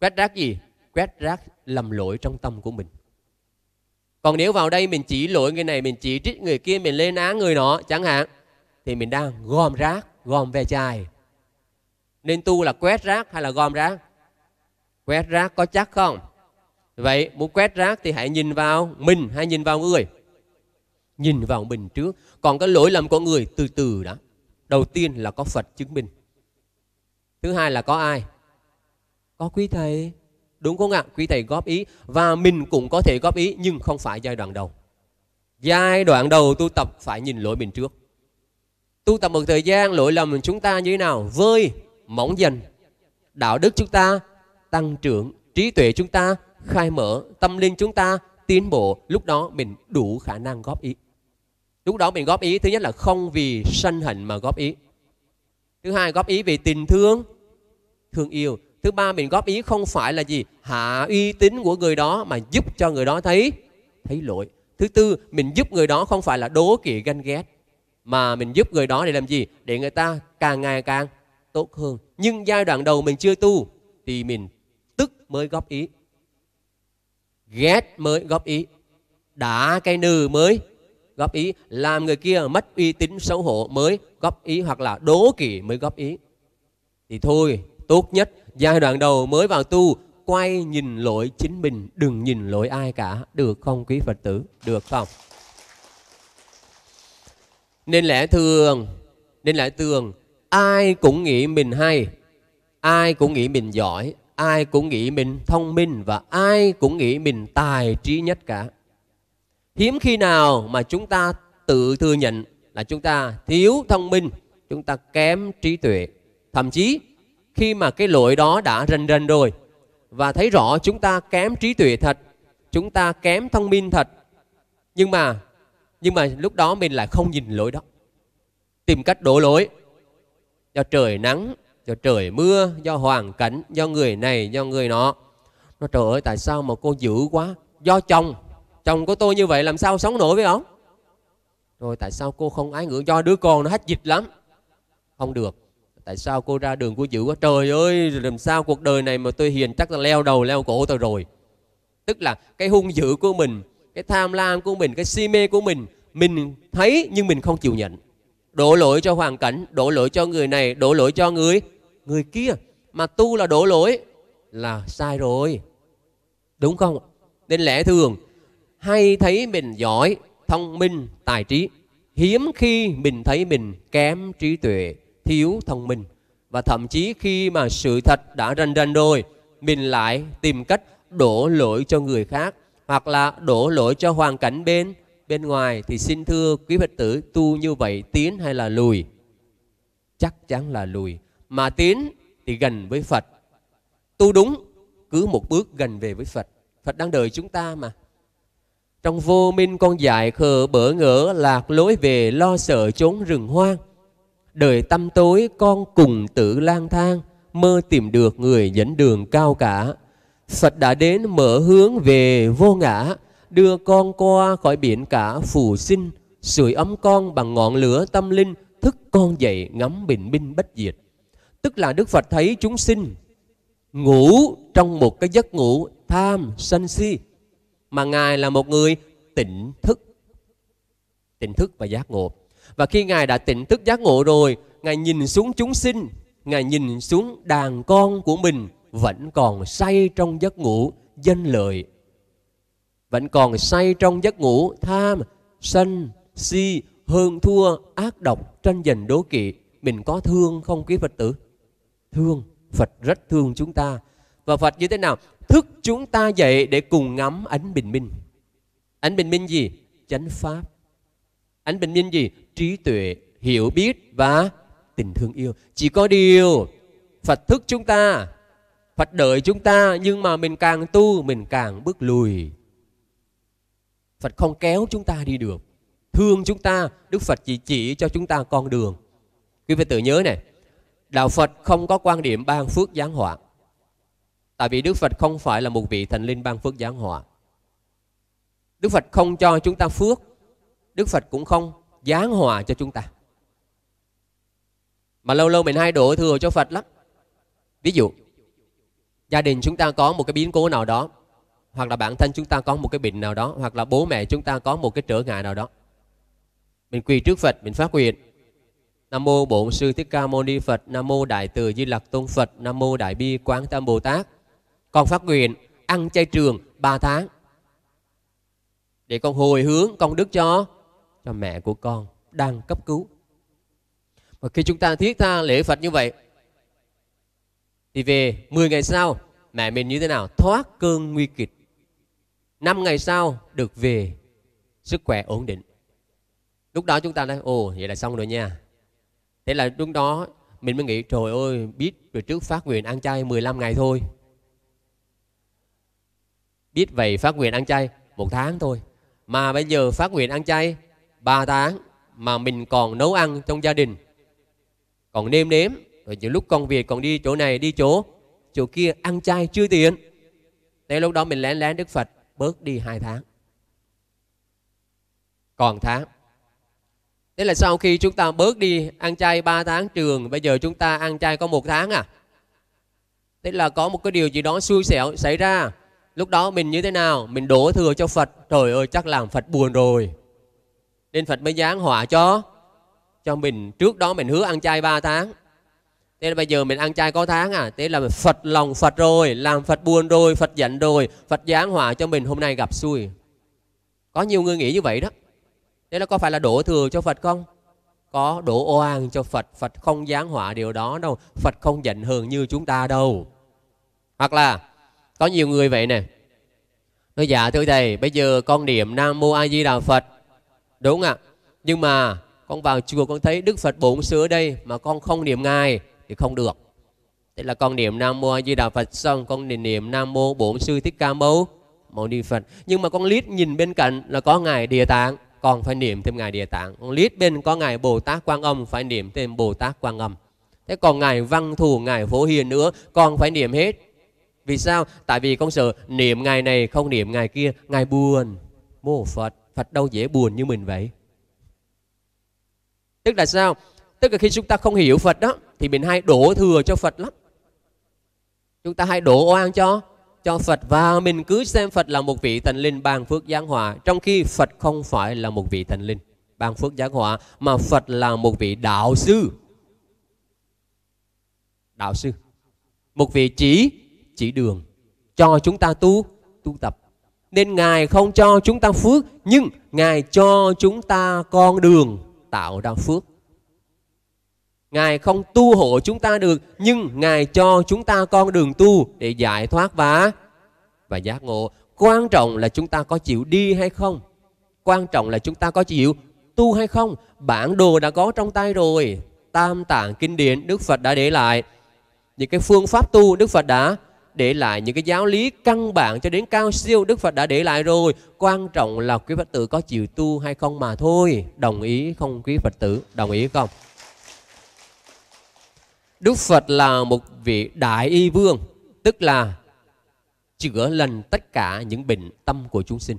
quét rác gì quét rác lầm lỗi trong tâm của mình còn nếu vào đây mình chỉ lỗi người này mình chỉ trích người kia mình lên án người nọ chẳng hạn thì mình đang gom rác gom ve chai nên tu là quét rác hay là gom rác quét rác có chắc không vậy muốn quét rác thì hãy nhìn vào mình hay nhìn vào người nhìn vào mình trước còn cái lỗi lầm của người từ từ đã đầu tiên là có phật chứng minh thứ hai là có ai có quý thầy Đúng không ạ? Quý thầy góp ý và mình cũng có thể góp ý nhưng không phải giai đoạn đầu. Giai đoạn đầu tu tập phải nhìn lỗi mình trước. Tu tập một thời gian lỗi lầm chúng ta như thế nào? Vơi, mỏng dần. Đạo đức chúng ta tăng trưởng, trí tuệ chúng ta khai mở, tâm linh chúng ta tiến bộ, lúc đó mình đủ khả năng góp ý. Lúc đó mình góp ý thứ nhất là không vì sân hận mà góp ý. Thứ hai góp ý về tình thương, thương yêu. Thứ ba mình góp ý không phải là gì? Hạ uy tín của người đó mà giúp cho người đó thấy thấy lỗi. Thứ tư, mình giúp người đó không phải là đố kỵ ganh ghét mà mình giúp người đó để làm gì? Để người ta càng ngày càng tốt hơn. Nhưng giai đoạn đầu mình chưa tu thì mình tức mới góp ý. Ghét mới góp ý. Đã cái nừ mới góp ý, làm người kia mất uy tín xấu hổ mới góp ý hoặc là đố kỵ mới góp ý. Thì thôi, tốt nhất giai đoạn đầu mới vào tu quay nhìn lỗi chính mình đừng nhìn lỗi ai cả được không quý phật tử được không nên lẽ thường nên lẽ thường ai cũng nghĩ mình hay ai cũng nghĩ mình giỏi ai cũng nghĩ mình thông minh và ai cũng nghĩ mình tài trí nhất cả hiếm khi nào mà chúng ta tự thừa nhận là chúng ta thiếu thông minh chúng ta kém trí tuệ thậm chí khi mà cái lỗi đó đã rành rành rồi và thấy rõ chúng ta kém trí tuệ thật chúng ta kém thông minh thật nhưng mà nhưng mà lúc đó mình lại không nhìn lỗi đó tìm cách đổ lỗi do trời nắng do trời mưa do hoàn cảnh do người này do người nọ nó trời ơi tại sao mà cô dữ quá do chồng chồng của tôi như vậy làm sao sống nổi với ông rồi tại sao cô không ái ngưỡng do đứa con nó hết dịch lắm không được tại sao cô ra đường cô dữ quá trời ơi làm sao cuộc đời này mà tôi hiền chắc là leo đầu leo cổ tôi rồi tức là cái hung dữ của mình cái tham lam của mình cái si mê của mình mình thấy nhưng mình không chịu nhận đổ lỗi cho hoàn cảnh đổ lỗi cho người này đổ lỗi cho người người kia mà tu là đổ lỗi là sai rồi đúng không nên lẽ thường hay thấy mình giỏi thông minh tài trí hiếm khi mình thấy mình kém trí tuệ thiếu thông minh và thậm chí khi mà sự thật đã rành rành đôi mình lại tìm cách đổ lỗi cho người khác hoặc là đổ lỗi cho hoàn cảnh bên bên ngoài thì xin thưa quý phật tử tu như vậy tiến hay là lùi chắc chắn là lùi mà tiến thì gần với phật tu đúng cứ một bước gần về với phật phật đang đợi chúng ta mà trong vô minh con dại khờ bỡ ngỡ lạc lối về lo sợ trốn rừng hoang đời tâm tối con cùng tự lang thang mơ tìm được người dẫn đường cao cả Phật đã đến mở hướng về vô ngã đưa con qua khỏi biển cả phù sinh sưởi ấm con bằng ngọn lửa tâm linh thức con dậy ngắm bình minh bất diệt tức là Đức Phật thấy chúng sinh ngủ trong một cái giấc ngủ tham sân si mà ngài là một người tỉnh thức tỉnh thức và giác ngộ và khi Ngài đã tỉnh thức giác ngộ rồi, Ngài nhìn xuống chúng sinh, Ngài nhìn xuống đàn con của mình vẫn còn say trong giấc ngủ danh lợi. Vẫn còn say trong giấc ngủ tham, sân, si, hơn thua, ác độc, tranh giành đố kỵ. Mình có thương không quý Phật tử? Thương, Phật rất thương chúng ta. Và Phật như thế nào? Thức chúng ta dậy để cùng ngắm ánh bình minh. Ánh bình minh gì? Chánh Pháp. Ánh bình minh gì? trí tuệ, hiểu biết và tình thương yêu. Chỉ có điều Phật thức chúng ta, Phật đợi chúng ta nhưng mà mình càng tu mình càng bước lùi. Phật không kéo chúng ta đi được. Thương chúng ta, Đức Phật chỉ chỉ cho chúng ta con đường. Quý vị tự nhớ này, Đạo Phật không có quan điểm ban phước giáng họa. Tại vì Đức Phật không phải là một vị thần linh ban phước giáng họa. Đức Phật không cho chúng ta phước, Đức Phật cũng không giáng hòa cho chúng ta mà lâu lâu mình hay đổ thừa cho phật lắm ví dụ gia đình chúng ta có một cái biến cố nào đó hoặc là bản thân chúng ta có một cái bệnh nào đó hoặc là bố mẹ chúng ta có một cái trở ngại nào đó mình quỳ trước phật mình phát nguyện nam mô bổn sư thích ca mâu ni phật nam mô đại từ di lặc tôn phật nam mô đại bi quán tam bồ tát con phát nguyện ăn chay trường 3 tháng để con hồi hướng công đức cho cho mẹ của con đang cấp cứu. Và khi chúng ta thiết tha lễ Phật như vậy, thì về 10 ngày sau, mẹ mình như thế nào? Thoát cơn nguy kịch. 5 ngày sau được về sức khỏe ổn định. Lúc đó chúng ta nói, ồ, vậy là xong rồi nha. Thế là lúc đó mình mới nghĩ, trời ơi, biết rồi trước phát nguyện ăn chay 15 ngày thôi. Biết vậy phát nguyện ăn chay một tháng thôi. Mà bây giờ phát nguyện ăn chay 3 tháng mà mình còn nấu ăn trong gia đình còn nêm nếm rồi những lúc con việc còn đi chỗ này đi chỗ chỗ kia ăn chay chưa tiền thế lúc đó mình lén lén đức phật bớt đi hai tháng còn tháng thế là sau khi chúng ta bớt đi ăn chay 3 tháng trường bây giờ chúng ta ăn chay có một tháng à thế là có một cái điều gì đó xui xẻo xảy ra lúc đó mình như thế nào mình đổ thừa cho phật trời ơi chắc làm phật buồn rồi nên phật mới giáng họa cho cho mình trước đó mình hứa ăn chay 3 tháng thế là bây giờ mình ăn chay có tháng à thế là phật lòng phật rồi làm phật buồn rồi phật giận rồi phật giáng họa cho mình hôm nay gặp xui có nhiều người nghĩ như vậy đó thế là có phải là đổ thừa cho phật không có đổ oan cho phật phật không giáng họa điều đó đâu phật không giận hờn như chúng ta đâu hoặc là có nhiều người vậy nè nói dạ thưa thầy bây giờ con niệm nam mô a di đà phật Đúng ạ. Nhưng mà con vào chùa con thấy Đức Phật Bổn xứ ở đây mà con không niệm Ngài thì không được. Thế là con niệm Nam Mô A Di Đà Phật xong con niệm Nam Mô Bổn Sư Thích Ca Mâu Mâu Ni Phật. Nhưng mà con lít nhìn bên cạnh là có Ngài Địa Tạng, con phải niệm thêm Ngài Địa Tạng. Con lít bên có Ngài Bồ Tát Quang Âm phải niệm thêm Bồ Tát Quang Âm. Thế còn Ngài Văn Thù, Ngài Phổ Hiền nữa, con phải niệm hết. Vì sao? Tại vì con sợ niệm Ngài này không niệm Ngài kia, Ngài buồn. Mô Phật Phật đâu dễ buồn như mình vậy. Tức là sao? Tức là khi chúng ta không hiểu Phật đó thì mình hay đổ thừa cho Phật lắm. Chúng ta hay đổ oan cho cho Phật và mình cứ xem Phật là một vị thần linh ban phước giáng hòa trong khi Phật không phải là một vị thần linh ban phước giáng hòa mà Phật là một vị đạo sư. Đạo sư. Một vị chỉ chỉ đường cho chúng ta tu tu tập nên Ngài không cho chúng ta phước, nhưng Ngài cho chúng ta con đường tạo ra phước. Ngài không tu hộ chúng ta được, nhưng Ngài cho chúng ta con đường tu để giải thoát và và giác ngộ. Quan trọng là chúng ta có chịu đi hay không. Quan trọng là chúng ta có chịu tu hay không. Bản đồ đã có trong tay rồi. Tam tạng kinh điển Đức Phật đã để lại. Những cái phương pháp tu Đức Phật đã để lại những cái giáo lý căn bản cho đến cao siêu Đức Phật đã để lại rồi. Quan trọng là quý Phật tử có chịu tu hay không mà thôi. Đồng ý không quý Phật tử? Đồng ý không? Đức Phật là một vị đại y vương, tức là chữa lành tất cả những bệnh tâm của chúng sinh.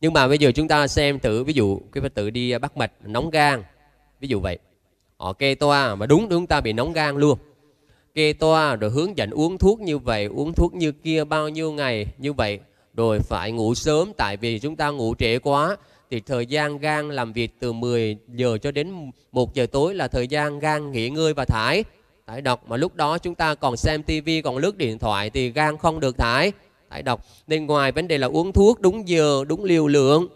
Nhưng mà bây giờ chúng ta xem thử ví dụ quý Phật tử đi bắt mạch nóng gan, ví dụ vậy. Họ kê toa mà đúng chúng ta bị nóng gan luôn kê toa rồi hướng dẫn uống thuốc như vậy uống thuốc như kia bao nhiêu ngày như vậy rồi phải ngủ sớm tại vì chúng ta ngủ trễ quá thì thời gian gan làm việc từ 10 giờ cho đến 1 giờ tối là thời gian gan nghỉ ngơi và thải thải độc mà lúc đó chúng ta còn xem tivi còn lướt điện thoại thì gan không được thải thải độc nên ngoài vấn đề là uống thuốc đúng giờ đúng liều lượng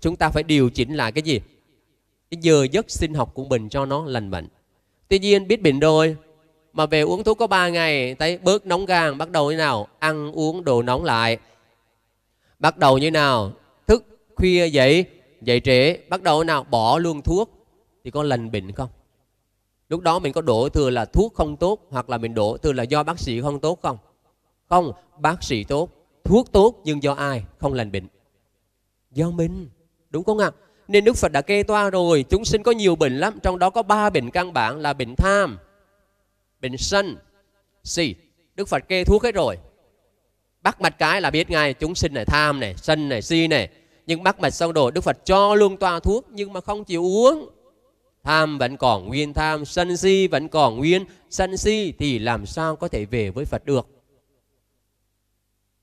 chúng ta phải điều chỉnh lại cái gì cái giờ giấc sinh học của mình cho nó lành bệnh tuy nhiên biết bệnh rồi mà về uống thuốc có 3 ngày thấy bớt nóng gan bắt đầu như nào ăn uống đồ nóng lại bắt đầu như nào thức khuya dậy dậy trễ bắt đầu như nào bỏ luôn thuốc thì có lành bệnh không lúc đó mình có đổ thừa là thuốc không tốt hoặc là mình đổ thừa là do bác sĩ không tốt không không bác sĩ tốt thuốc tốt nhưng do ai không lành bệnh do mình đúng không ạ à? nên đức phật đã kê toa rồi chúng sinh có nhiều bệnh lắm trong đó có ba bệnh căn bản là bệnh tham bình sanh si đức phật kê thuốc hết rồi bắt mạch cái là biết ngay chúng sinh này tham này sân này si này nhưng bắt mạch xong rồi đức phật cho luôn toa thuốc nhưng mà không chịu uống tham vẫn còn nguyên tham sân si vẫn còn nguyên sân si thì làm sao có thể về với phật được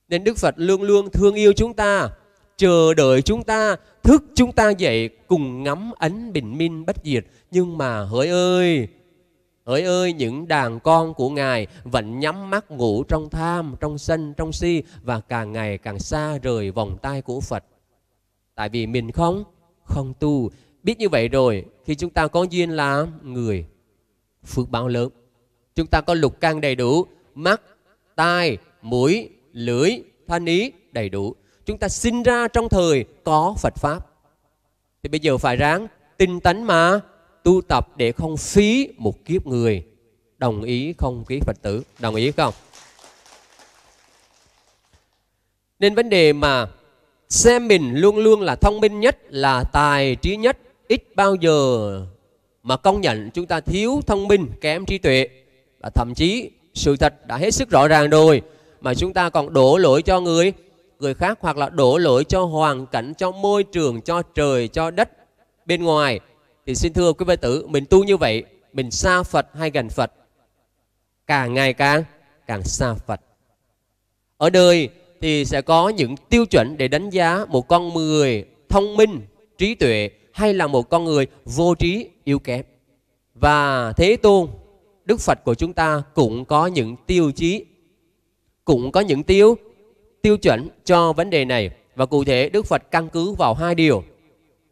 nên đức phật luôn luôn thương yêu chúng ta chờ đợi chúng ta thức chúng ta dậy cùng ngắm ánh bình minh bất diệt nhưng mà hỡi ơi Hỡi ơi những đàn con của Ngài vẫn nhắm mắt ngủ trong tham, trong sân, trong si và càng ngày càng xa rời vòng tay của Phật. Tại vì mình không, không tu. Biết như vậy rồi, khi chúng ta có duyên là người, phước báo lớn. Chúng ta có lục căn đầy đủ, mắt, tai, mũi, lưỡi, thanh ý đầy đủ. Chúng ta sinh ra trong thời có Phật Pháp. Thì bây giờ phải ráng tinh tấn mà tu tập để không phí một kiếp người đồng ý không quý phật tử đồng ý không nên vấn đề mà xem mình luôn luôn là thông minh nhất là tài trí nhất ít bao giờ mà công nhận chúng ta thiếu thông minh kém trí tuệ và thậm chí sự thật đã hết sức rõ ràng rồi mà chúng ta còn đổ lỗi cho người người khác hoặc là đổ lỗi cho hoàn cảnh cho môi trường cho trời cho đất bên ngoài thì xin thưa quý vị tử, mình tu như vậy, mình xa Phật hay gần Phật? Càng ngày càng, càng xa Phật. Ở đời thì sẽ có những tiêu chuẩn để đánh giá một con người thông minh, trí tuệ hay là một con người vô trí, yếu kém. Và Thế Tôn, Đức Phật của chúng ta cũng có những tiêu chí, cũng có những tiêu tiêu chuẩn cho vấn đề này. Và cụ thể Đức Phật căn cứ vào hai điều.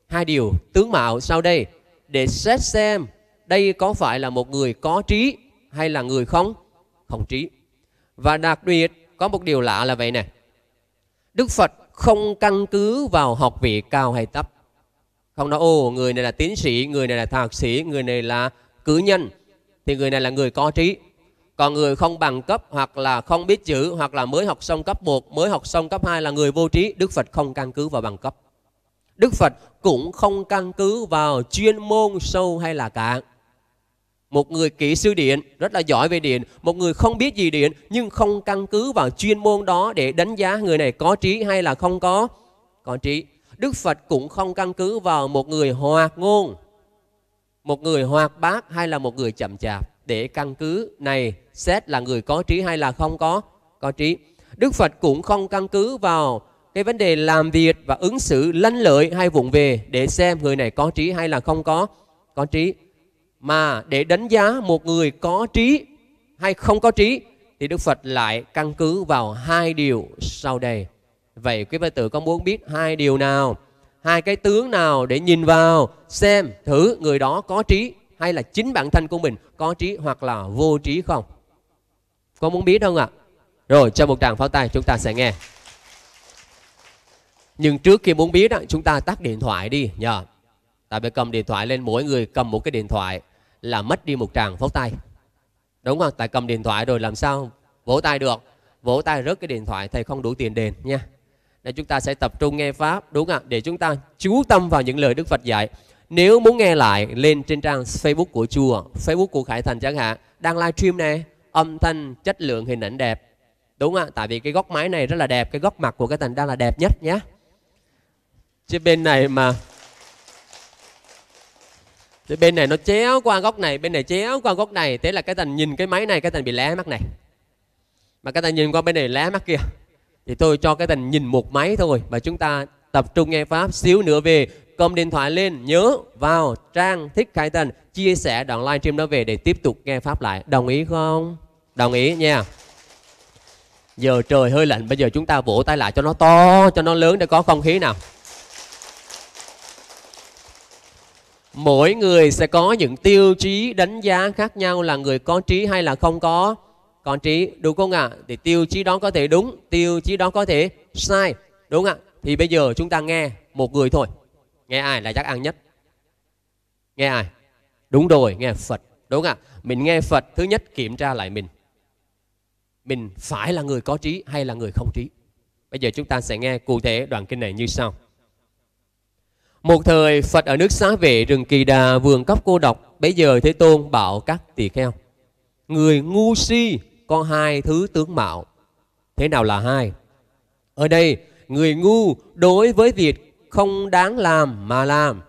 Hai điều tướng mạo sau đây để xét xem đây có phải là một người có trí hay là người không không trí và đặc biệt có một điều lạ là vậy này đức phật không căn cứ vào học vị cao hay thấp không nói ô người này là tiến sĩ người này là thạc sĩ người này là cử nhân thì người này là người có trí còn người không bằng cấp hoặc là không biết chữ hoặc là mới học xong cấp 1, mới học xong cấp 2 là người vô trí, Đức Phật không căn cứ vào bằng cấp. Đức Phật cũng không căn cứ vào chuyên môn sâu hay là cạn. Một người kỹ sư điện rất là giỏi về điện, một người không biết gì điện nhưng không căn cứ vào chuyên môn đó để đánh giá người này có trí hay là không có có trí. Đức Phật cũng không căn cứ vào một người hoạt ngôn, một người hoạt bát hay là một người chậm chạp để căn cứ này xét là người có trí hay là không có có trí. Đức Phật cũng không căn cứ vào cái vấn đề làm việc và ứng xử lanh lợi hay vụng về để xem người này có trí hay là không có có trí mà để đánh giá một người có trí hay không có trí thì Đức Phật lại căn cứ vào hai điều sau đây. Vậy quý Phật tử có muốn biết hai điều nào, hai cái tướng nào để nhìn vào xem thử người đó có trí hay là chính bản thân của mình có trí hoặc là vô trí không? Có muốn biết không ạ? Rồi cho một tràng pháo tay chúng ta sẽ nghe nhưng trước khi muốn biết đó, chúng ta tắt điện thoại đi nhờ tại vì cầm điện thoại lên mỗi người cầm một cái điện thoại là mất đi một tràng vỗ tay đúng không tại cầm điện thoại rồi làm sao vỗ tay được vỗ tay rớt cái điện thoại thầy không đủ tiền đền nha nên chúng ta sẽ tập trung nghe pháp đúng không ạ để chúng ta chú tâm vào những lời đức phật dạy nếu muốn nghe lại lên trên trang facebook của chùa facebook của khải thành chẳng hạn đang live stream này âm thanh chất lượng hình ảnh đẹp đúng không ạ tại vì cái góc máy này rất là đẹp cái góc mặt của cái thành đang là đẹp nhất nhé chứ bên này mà thì bên này nó chéo qua góc này bên này chéo qua góc này thế là cái thành nhìn cái máy này cái thành bị lé mắt này mà cái thành nhìn qua bên này lé mắt kia thì tôi cho cái thành nhìn một máy thôi và chúng ta tập trung nghe pháp xíu nữa về cầm điện thoại lên nhớ vào trang thích khai tần chia sẻ đoạn live stream đó về để tiếp tục nghe pháp lại đồng ý không đồng ý nha giờ trời hơi lạnh bây giờ chúng ta vỗ tay lại cho nó to cho nó lớn để có không khí nào mỗi người sẽ có những tiêu chí đánh giá khác nhau là người có trí hay là không có có trí đúng không ạ thì tiêu chí đó có thể đúng tiêu chí đó có thể sai đúng không ạ thì bây giờ chúng ta nghe một người thôi nghe ai là chắc ăn nhất nghe ai đúng rồi nghe phật đúng không ạ mình nghe phật thứ nhất kiểm tra lại mình mình phải là người có trí hay là người không trí bây giờ chúng ta sẽ nghe cụ thể đoạn kinh này như sau một thời Phật ở nước xá vệ rừng kỳ đà vườn cấp cô độc, bây giờ Thế Tôn bảo các tỳ kheo. Người ngu si có hai thứ tướng mạo. Thế nào là hai? Ở đây, người ngu đối với việc không đáng làm mà làm.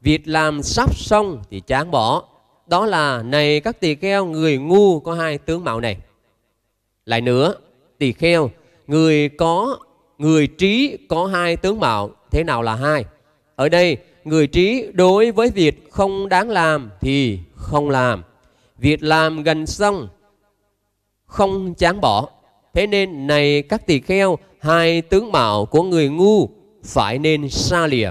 Việc làm sắp xong thì chán bỏ. Đó là này các tỳ kheo người ngu có hai tướng mạo này. Lại nữa, tỳ kheo, người có người trí có hai tướng mạo, thế nào là hai? Ở đây, người trí đối với việc không đáng làm thì không làm. Việc làm gần xong, không chán bỏ. Thế nên này các tỳ kheo, hai tướng mạo của người ngu phải nên xa lìa.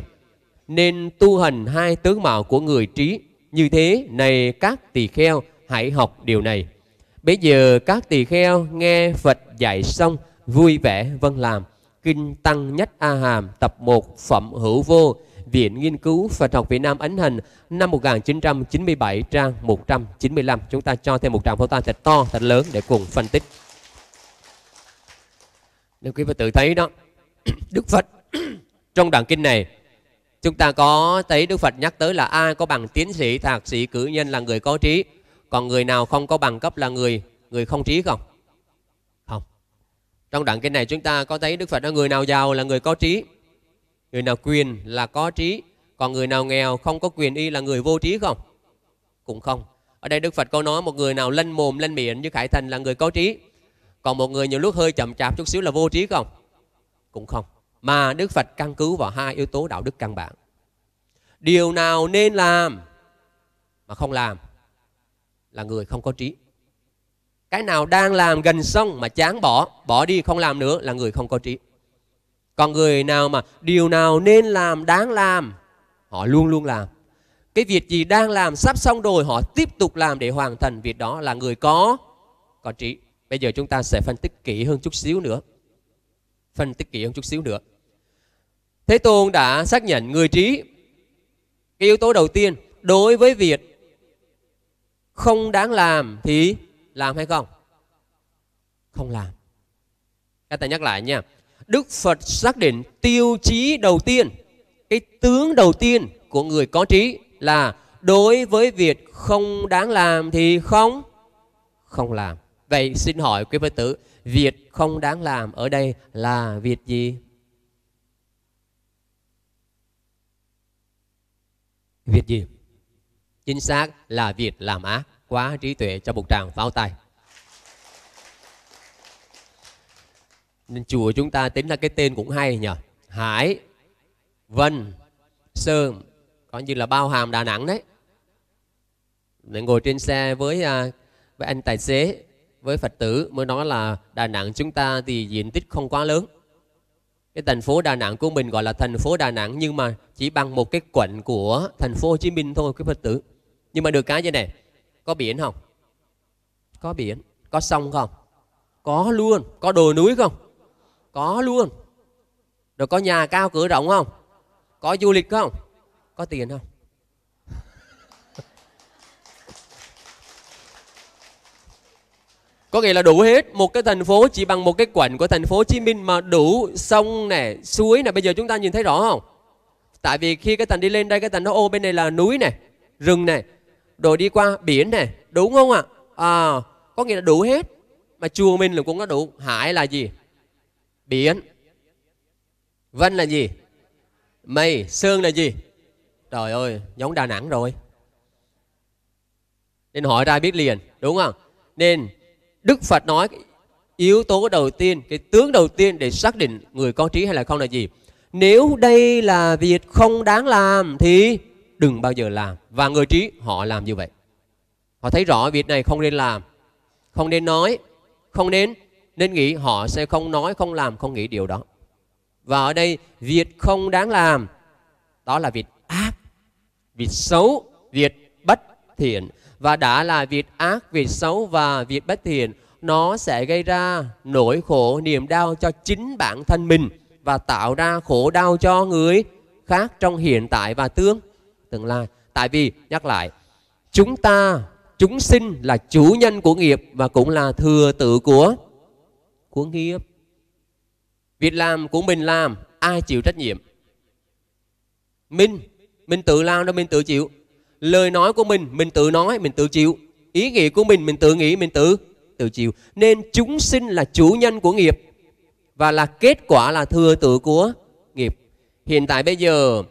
Nên tu hành hai tướng mạo của người trí. Như thế, này các tỳ kheo, hãy học điều này. Bây giờ các tỳ kheo nghe Phật dạy xong, vui vẻ vâng làm. Kinh Tăng Nhất A Hàm tập 1 Phẩm Hữu Vô Viện Nghiên cứu Phật học Việt Nam ấn hình năm 1997 trang 195. Chúng ta cho thêm một tràng pháo tay thật to, thật lớn để cùng phân tích. Nếu quý vị tự thấy đó, Đức Phật trong đoạn kinh này chúng ta có thấy Đức Phật nhắc tới là ai có bằng tiến sĩ, thạc sĩ, cử nhân là người có trí, còn người nào không có bằng cấp là người người không trí không? Không. Trong đoạn kinh này chúng ta có thấy Đức Phật là người nào giàu là người có trí, người nào quyền là có trí còn người nào nghèo không có quyền y là người vô trí không cũng không ở đây đức phật có nói một người nào lanh mồm lanh miệng như khải thành là người có trí còn một người nhiều lúc hơi chậm chạp chút xíu là vô trí không cũng không mà đức phật căn cứ vào hai yếu tố đạo đức căn bản điều nào nên làm mà không làm là người không có trí cái nào đang làm gần xong mà chán bỏ bỏ đi không làm nữa là người không có trí còn người nào mà điều nào nên làm, đáng làm, họ luôn luôn làm. Cái việc gì đang làm sắp xong rồi họ tiếp tục làm để hoàn thành việc đó là người có có trí. Bây giờ chúng ta sẽ phân tích kỹ hơn chút xíu nữa. Phân tích kỹ hơn chút xíu nữa. Thế Tôn đã xác nhận người trí cái yếu tố đầu tiên đối với việc không đáng làm thì làm hay không? Không làm. Các ta nhắc lại nha Đức Phật xác định tiêu chí đầu tiên, cái tướng đầu tiên của người có trí là đối với việc không đáng làm thì không không làm. Vậy xin hỏi quý Phật tử, việc không đáng làm ở đây là việc gì? Việc gì? Chính xác là việc làm ác, quá trí tuệ cho một tràng pháo tay. nên chùa chúng ta tính ra cái tên cũng hay nhỉ hải vân sơn coi như là bao hàm đà nẵng đấy để ngồi trên xe với à, với anh tài xế với phật tử mới nói là đà nẵng chúng ta thì diện tích không quá lớn cái thành phố Đà Nẵng của mình gọi là thành phố Đà Nẵng nhưng mà chỉ bằng một cái quận của thành phố Hồ Chí Minh thôi quý Phật tử. Nhưng mà được cái như này, có biển không? Có biển, có sông không? Có luôn, có đồi núi không? có luôn rồi có nhà cao cửa rộng không có du lịch không có tiền không có nghĩa là đủ hết một cái thành phố chỉ bằng một cái quận của thành phố Hồ Chí Minh mà đủ sông nè suối nè bây giờ chúng ta nhìn thấy rõ không tại vì khi cái thành đi lên đây cái thành nó ô bên này là núi nè rừng nè rồi đi qua biển nè đúng không ạ à? à, có nghĩa là đủ hết mà chùa mình là cũng có đủ hải là gì biến vân là gì mây sương là gì trời ơi giống đà nẵng rồi nên hỏi ra biết liền đúng không nên đức phật nói yếu tố đầu tiên cái tướng đầu tiên để xác định người có trí hay là không là gì nếu đây là việc không đáng làm thì đừng bao giờ làm và người trí họ làm như vậy họ thấy rõ việc này không nên làm không nên nói không nên nên nghĩ họ sẽ không nói không làm không nghĩ điều đó và ở đây việc không đáng làm đó là việc ác việc xấu việc bất thiện và đã là việc ác việc xấu và việc bất thiện nó sẽ gây ra nỗi khổ niềm đau cho chính bản thân mình và tạo ra khổ đau cho người khác trong hiện tại và tương tương lai tại vì nhắc lại chúng ta chúng sinh là chủ nhân của nghiệp và cũng là thừa tự của cuốn nghiệp việc làm của mình làm ai chịu trách nhiệm mình mình tự làm đó mình tự chịu lời nói của mình mình tự nói mình tự chịu ý nghĩ của mình mình tự nghĩ mình tự tự chịu nên chúng sinh là chủ nhân của nghiệp và là kết quả là thừa tự của nghiệp hiện tại bây giờ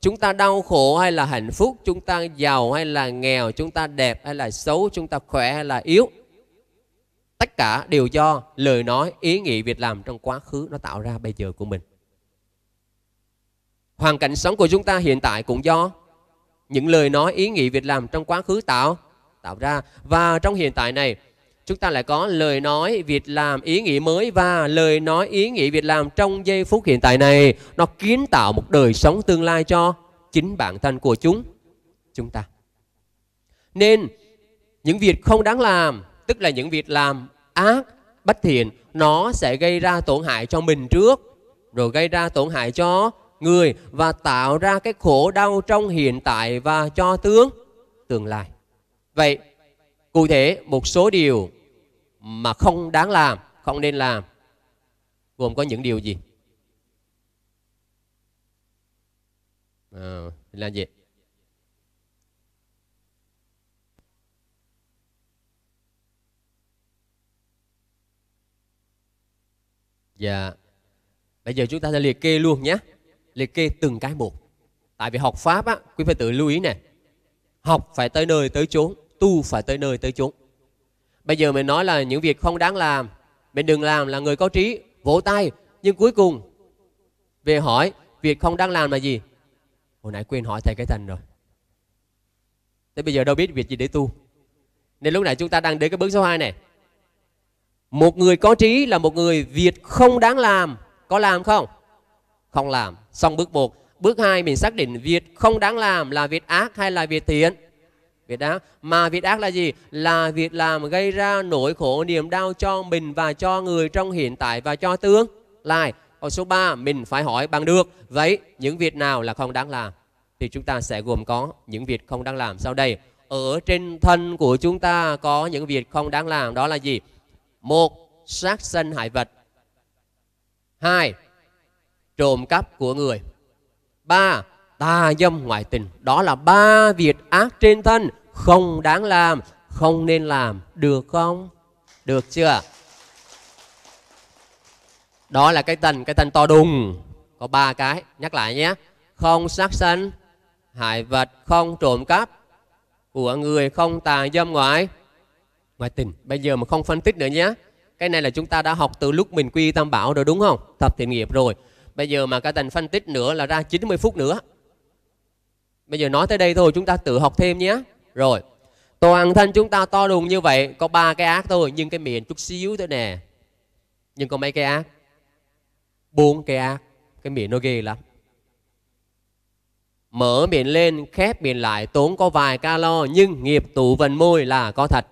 chúng ta đau khổ hay là hạnh phúc chúng ta giàu hay là nghèo chúng ta đẹp hay là xấu chúng ta khỏe hay là yếu tất cả đều do lời nói ý nghĩ việc làm trong quá khứ nó tạo ra bây giờ của mình hoàn cảnh sống của chúng ta hiện tại cũng do những lời nói ý nghĩ việc làm trong quá khứ tạo tạo ra và trong hiện tại này chúng ta lại có lời nói việc làm ý nghĩ mới và lời nói ý nghĩ việc làm trong giây phút hiện tại này nó kiến tạo một đời sống tương lai cho chính bản thân của chúng chúng ta nên những việc không đáng làm tức là những việc làm ác, bất thiện, nó sẽ gây ra tổn hại cho mình trước, rồi gây ra tổn hại cho người và tạo ra cái khổ đau trong hiện tại và cho tướng tương lai. Vậy, cụ thể một số điều mà không đáng làm, không nên làm, gồm có những điều gì? À, làm gì? Dạ. Bây giờ chúng ta sẽ liệt kê luôn nhé. Liệt kê từng cái một. Tại vì học Pháp á, quý phải tự lưu ý này. Học phải tới nơi tới chốn, tu phải tới nơi tới chốn. Bây giờ mình nói là những việc không đáng làm, mình đừng làm là người có trí, vỗ tay. Nhưng cuối cùng, về hỏi, việc không đáng làm là gì? Hồi nãy quên hỏi thầy cái thành rồi. Thế bây giờ đâu biết việc gì để tu. Nên lúc nãy chúng ta đang đến cái bước số 2 này một người có trí là một người việt không đáng làm. Có làm không? Không làm. Xong bước 1. Bước 2 mình xác định việt không đáng làm là việt ác hay là việt thiện? việt ác. Mà việt ác là gì? Là việt làm gây ra nỗi khổ niềm đau cho mình và cho người trong hiện tại và cho tương lai. Còn số 3 mình phải hỏi bằng được. Vậy những việt nào là không đáng làm? Thì chúng ta sẽ gồm có những việt không đáng làm sau đây. Ở trên thân của chúng ta có những việt không đáng làm đó là gì? một sát sanh hại vật hai trộm cắp của người ba tà dâm ngoại tình đó là ba việc ác trên thân không đáng làm không nên làm được không được chưa đó là cái tần cái tần to đùng có ba cái nhắc lại nhé không sát sanh hại vật không trộm cắp của người không tà dâm ngoại ngoại tình. Bây giờ mà không phân tích nữa nhé. Cái này là chúng ta đã học từ lúc mình quy tam bảo rồi đúng không? Tập thiện nghiệp rồi. Bây giờ mà các thành phân tích nữa là ra 90 phút nữa. Bây giờ nói tới đây thôi chúng ta tự học thêm nhé. Rồi. Toàn thân chúng ta to đùng như vậy có ba cái ác thôi nhưng cái miệng chút xíu thôi nè. Nhưng có mấy cái ác? Bốn cái ác. Cái miệng nó ghê lắm mở miệng lên khép miệng lại tốn có vài calo nhưng nghiệp tụ vần môi là có thật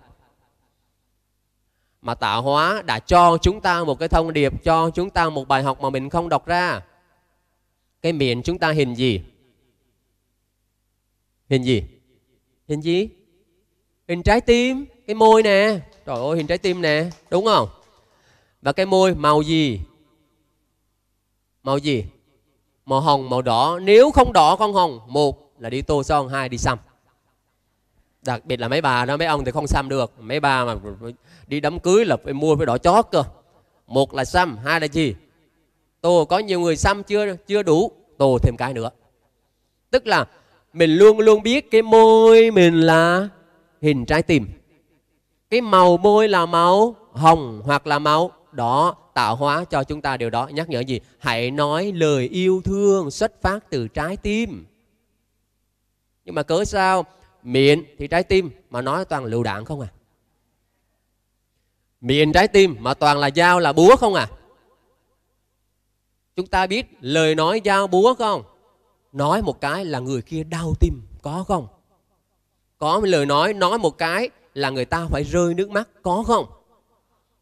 mà tạo hóa đã cho chúng ta một cái thông điệp cho chúng ta một bài học mà mình không đọc ra cái miệng chúng ta hình gì hình gì hình gì hình trái tim cái môi nè trời ơi hình trái tim nè đúng không và cái môi màu gì màu gì màu hồng màu đỏ nếu không đỏ con hồng một là đi tô son hai đi xăm đặc biệt là mấy bà đó mấy ông thì không xăm được mấy bà mà đi đám cưới là phải mua phải đỏ chót cơ một là xăm hai là gì tô có nhiều người xăm chưa chưa đủ tô thêm cái nữa tức là mình luôn luôn biết cái môi mình là hình trái tim cái màu môi là màu hồng hoặc là màu đỏ tạo hóa cho chúng ta điều đó nhắc nhở gì hãy nói lời yêu thương xuất phát từ trái tim nhưng mà cớ sao miệng thì trái tim mà nói toàn lựu đạn không à miệng trái tim mà toàn là dao là búa không à chúng ta biết lời nói dao búa không nói một cái là người kia đau tim có không có lời nói nói một cái là người ta phải rơi nước mắt có không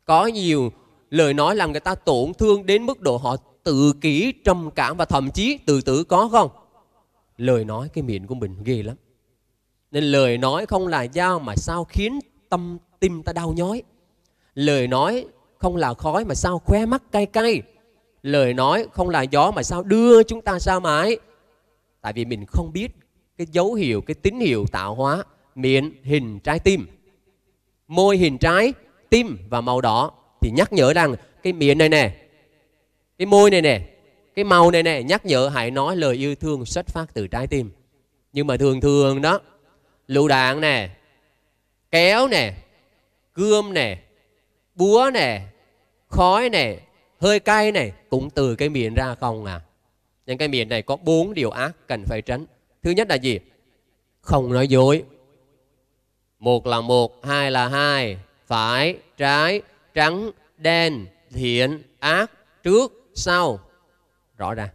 có nhiều lời nói làm người ta tổn thương đến mức độ họ tự kỷ trầm cảm và thậm chí tự tử có không lời nói cái miệng của mình ghê lắm nên lời nói không là dao mà sao khiến tâm tim ta đau nhói. Lời nói không là khói mà sao khóe mắt cay cay. Lời nói không là gió mà sao đưa chúng ta ra mãi. Tại vì mình không biết cái dấu hiệu, cái tín hiệu tạo hóa miệng hình trái tim. Môi hình trái, tim và màu đỏ thì nhắc nhở rằng cái miệng này nè, cái môi này nè, cái màu này nè nhắc nhở hãy nói lời yêu thương xuất phát từ trái tim. Nhưng mà thường thường đó lựu đạn nè kéo nè gươm nè búa nè khói nè hơi cay này cũng từ cái miệng ra không à nên cái miệng này có bốn điều ác cần phải tránh thứ nhất là gì không nói dối một là một hai là hai phải trái trắng đen thiện ác trước sau rõ ràng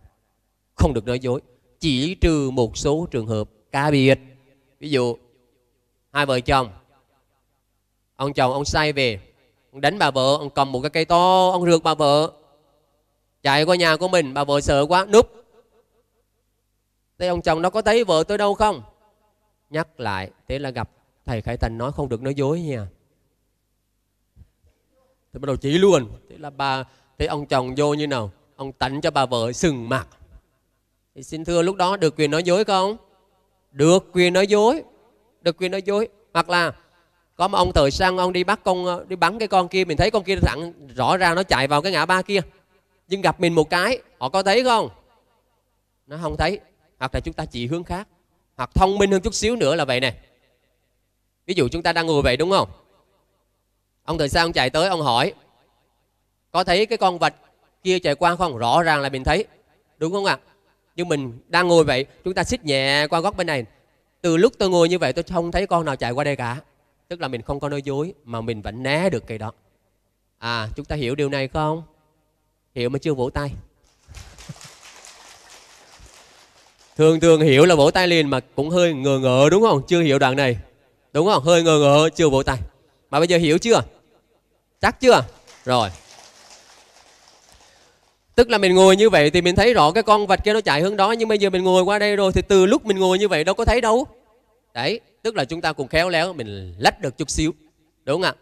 không được nói dối chỉ trừ một số trường hợp cá biệt ví dụ hai vợ chồng ông chồng ông say về ông đánh bà vợ ông cầm một cái cây to ông rượt bà vợ chạy qua nhà của mình bà vợ sợ quá núp thế ông chồng nó có thấy vợ tôi đâu không nhắc lại thế là gặp thầy khải thành nói không được nói dối nha thì bắt đầu chỉ luôn thế là bà thế ông chồng vô như nào ông tạnh cho bà vợ sừng mặt thì xin thưa lúc đó được quyền nói dối không được quyền nói dối được quyền nói dối hoặc là có một ông tự sang ông đi bắt con ờ, đi bắn cái con kia mình thấy con kia thẳng rõ ràng nó chạy vào cái ngã ba kia nhưng gặp mình một cái họ có thấy không nó không thấy hoặc là chúng ta chỉ hướng khác hoặc thông minh hơn chút xíu nữa là vậy nè ví dụ chúng ta đang ngồi vậy đúng không ông từ xa ông chạy tới ông hỏi có thấy cái con vật kia chạy qua không rõ ràng là mình thấy đúng không ạ à? như mình đang ngồi vậy chúng ta xích nhẹ qua góc bên này từ lúc tôi ngồi như vậy tôi không thấy con nào chạy qua đây cả tức là mình không có nói dối mà mình vẫn né được cây đó à chúng ta hiểu điều này không hiểu mà chưa vỗ tay thường thường hiểu là vỗ tay liền mà cũng hơi ngờ ngợ đúng không chưa hiểu đoạn này đúng không hơi ngờ ngợ chưa vỗ tay mà bây giờ hiểu chưa chắc chưa rồi Tức là mình ngồi như vậy thì mình thấy rõ cái con vật kia nó chạy hướng đó nhưng bây giờ mình ngồi qua đây rồi thì từ lúc mình ngồi như vậy đâu có thấy đâu. Đấy, tức là chúng ta cũng khéo léo mình lách được chút xíu. Đúng không ạ?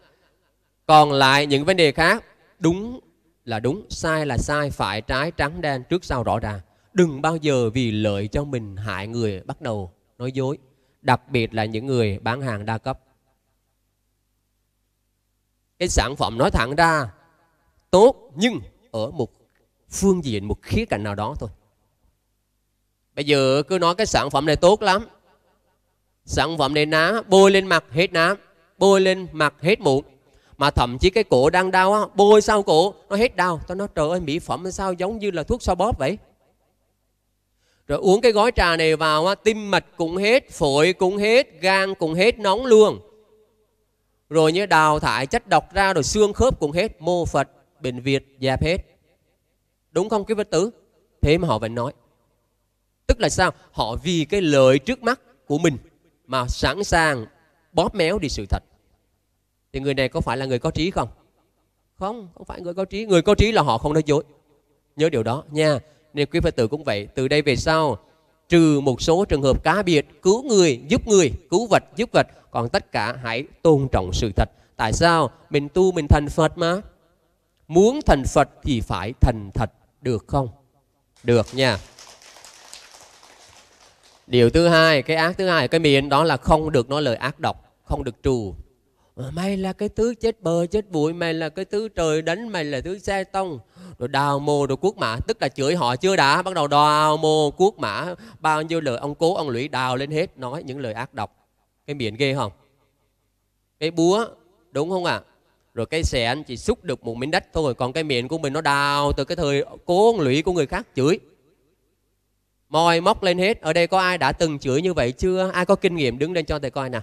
Còn lại những vấn đề khác đúng là đúng, sai là sai, phải trái trắng đen trước sau rõ ràng. Đừng bao giờ vì lợi cho mình hại người bắt đầu nói dối, đặc biệt là những người bán hàng đa cấp. Cái sản phẩm nói thẳng ra tốt nhưng ở một phương diện một khía cạnh nào đó thôi bây giờ cứ nói cái sản phẩm này tốt lắm sản phẩm này ná bôi lên mặt hết ná bôi lên mặt hết mụn mà thậm chí cái cổ đang đau á, bôi sau cổ nó hết đau tao nói trời ơi mỹ phẩm sao giống như là thuốc xoa bóp vậy rồi uống cái gói trà này vào á, tim mạch cũng hết phổi cũng hết gan cũng hết nóng luôn rồi như đào thải chất độc ra rồi xương khớp cũng hết mô phật bệnh việt dẹp hết Đúng không quý Phật tử? Thế mà họ vẫn nói. Tức là sao? Họ vì cái lợi trước mắt của mình mà sẵn sàng bóp méo đi sự thật. Thì người này có phải là người có trí không? Không, không phải người có trí. Người có trí là họ không nói dối. Nhớ điều đó nha. Nên quý Phật tử cũng vậy. Từ đây về sau, trừ một số trường hợp cá biệt cứu người, giúp người, cứu vật, giúp vật. Còn tất cả hãy tôn trọng sự thật. Tại sao? Mình tu mình thành Phật mà. Muốn thành Phật thì phải thành thật. Được không? Được nha. Điều thứ hai, cái ác thứ hai, cái miệng đó là không được nói lời ác độc, không được trù. Mày là cái thứ chết bờ, chết bụi, mày là cái thứ trời đánh, mày là thứ xe tông. Rồi đào mồ, rồi cuốc mã, tức là chửi họ chưa đã, bắt đầu đào mồ, cuốc mã, bao nhiêu lời ông cố, ông lũy đào lên hết, nói những lời ác độc. Cái miệng ghê không? Cái búa, đúng không ạ? À? rồi cái xẻ anh chỉ xúc được một miếng đất thôi còn cái miệng của mình nó đau từ cái thời cố lũy của người khác chửi moi móc lên hết ở đây có ai đã từng chửi như vậy chưa ai có kinh nghiệm đứng lên cho thầy coi nè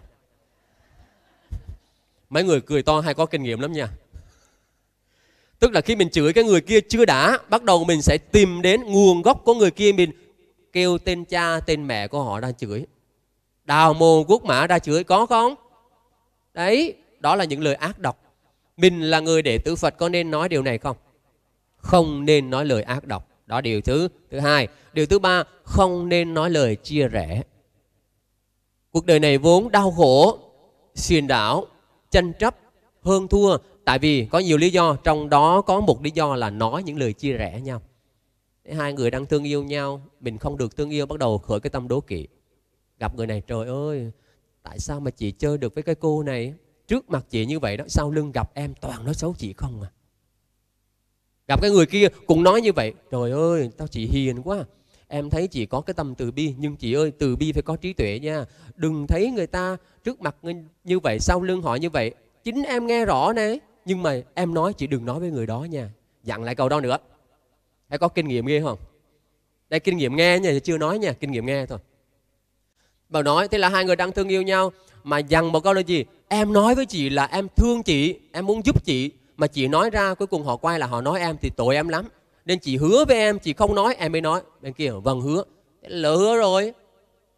mấy người cười to hay có kinh nghiệm lắm nha tức là khi mình chửi cái người kia chưa đã bắt đầu mình sẽ tìm đến nguồn gốc của người kia mình kêu tên cha tên mẹ của họ ra chửi đào mồ quốc mã ra chửi có không đấy đó là những lời ác độc mình là người đệ tử Phật có nên nói điều này không? Không nên nói lời ác độc. Đó điều thứ thứ hai. Điều thứ ba, không nên nói lời chia rẽ. Cuộc đời này vốn đau khổ, xiền đảo, tranh chấp, hơn thua. Tại vì có nhiều lý do, trong đó có một lý do là nói những lời chia rẽ nhau. Hai người đang thương yêu nhau, mình không được thương yêu, bắt đầu khởi cái tâm đố kỵ. Gặp người này, trời ơi, tại sao mà chị chơi được với cái cô này? trước mặt chị như vậy đó sau lưng gặp em toàn nói xấu chị không à gặp cái người kia cũng nói như vậy trời ơi tao chị hiền quá em thấy chị có cái tâm từ bi nhưng chị ơi từ bi phải có trí tuệ nha đừng thấy người ta trước mặt như vậy sau lưng họ như vậy chính em nghe rõ nè nhưng mà em nói chị đừng nói với người đó nha dặn lại câu đó nữa hãy có kinh nghiệm ghê không đây kinh nghiệm nghe nha chưa nói nha kinh nghiệm nghe thôi bà nói thế là hai người đang thương yêu nhau mà dặn một câu là gì em nói với chị là em thương chị em muốn giúp chị mà chị nói ra cuối cùng họ quay là họ nói em thì tội em lắm nên chị hứa với em chị không nói em mới nói bên kia vâng hứa lỡ hứa rồi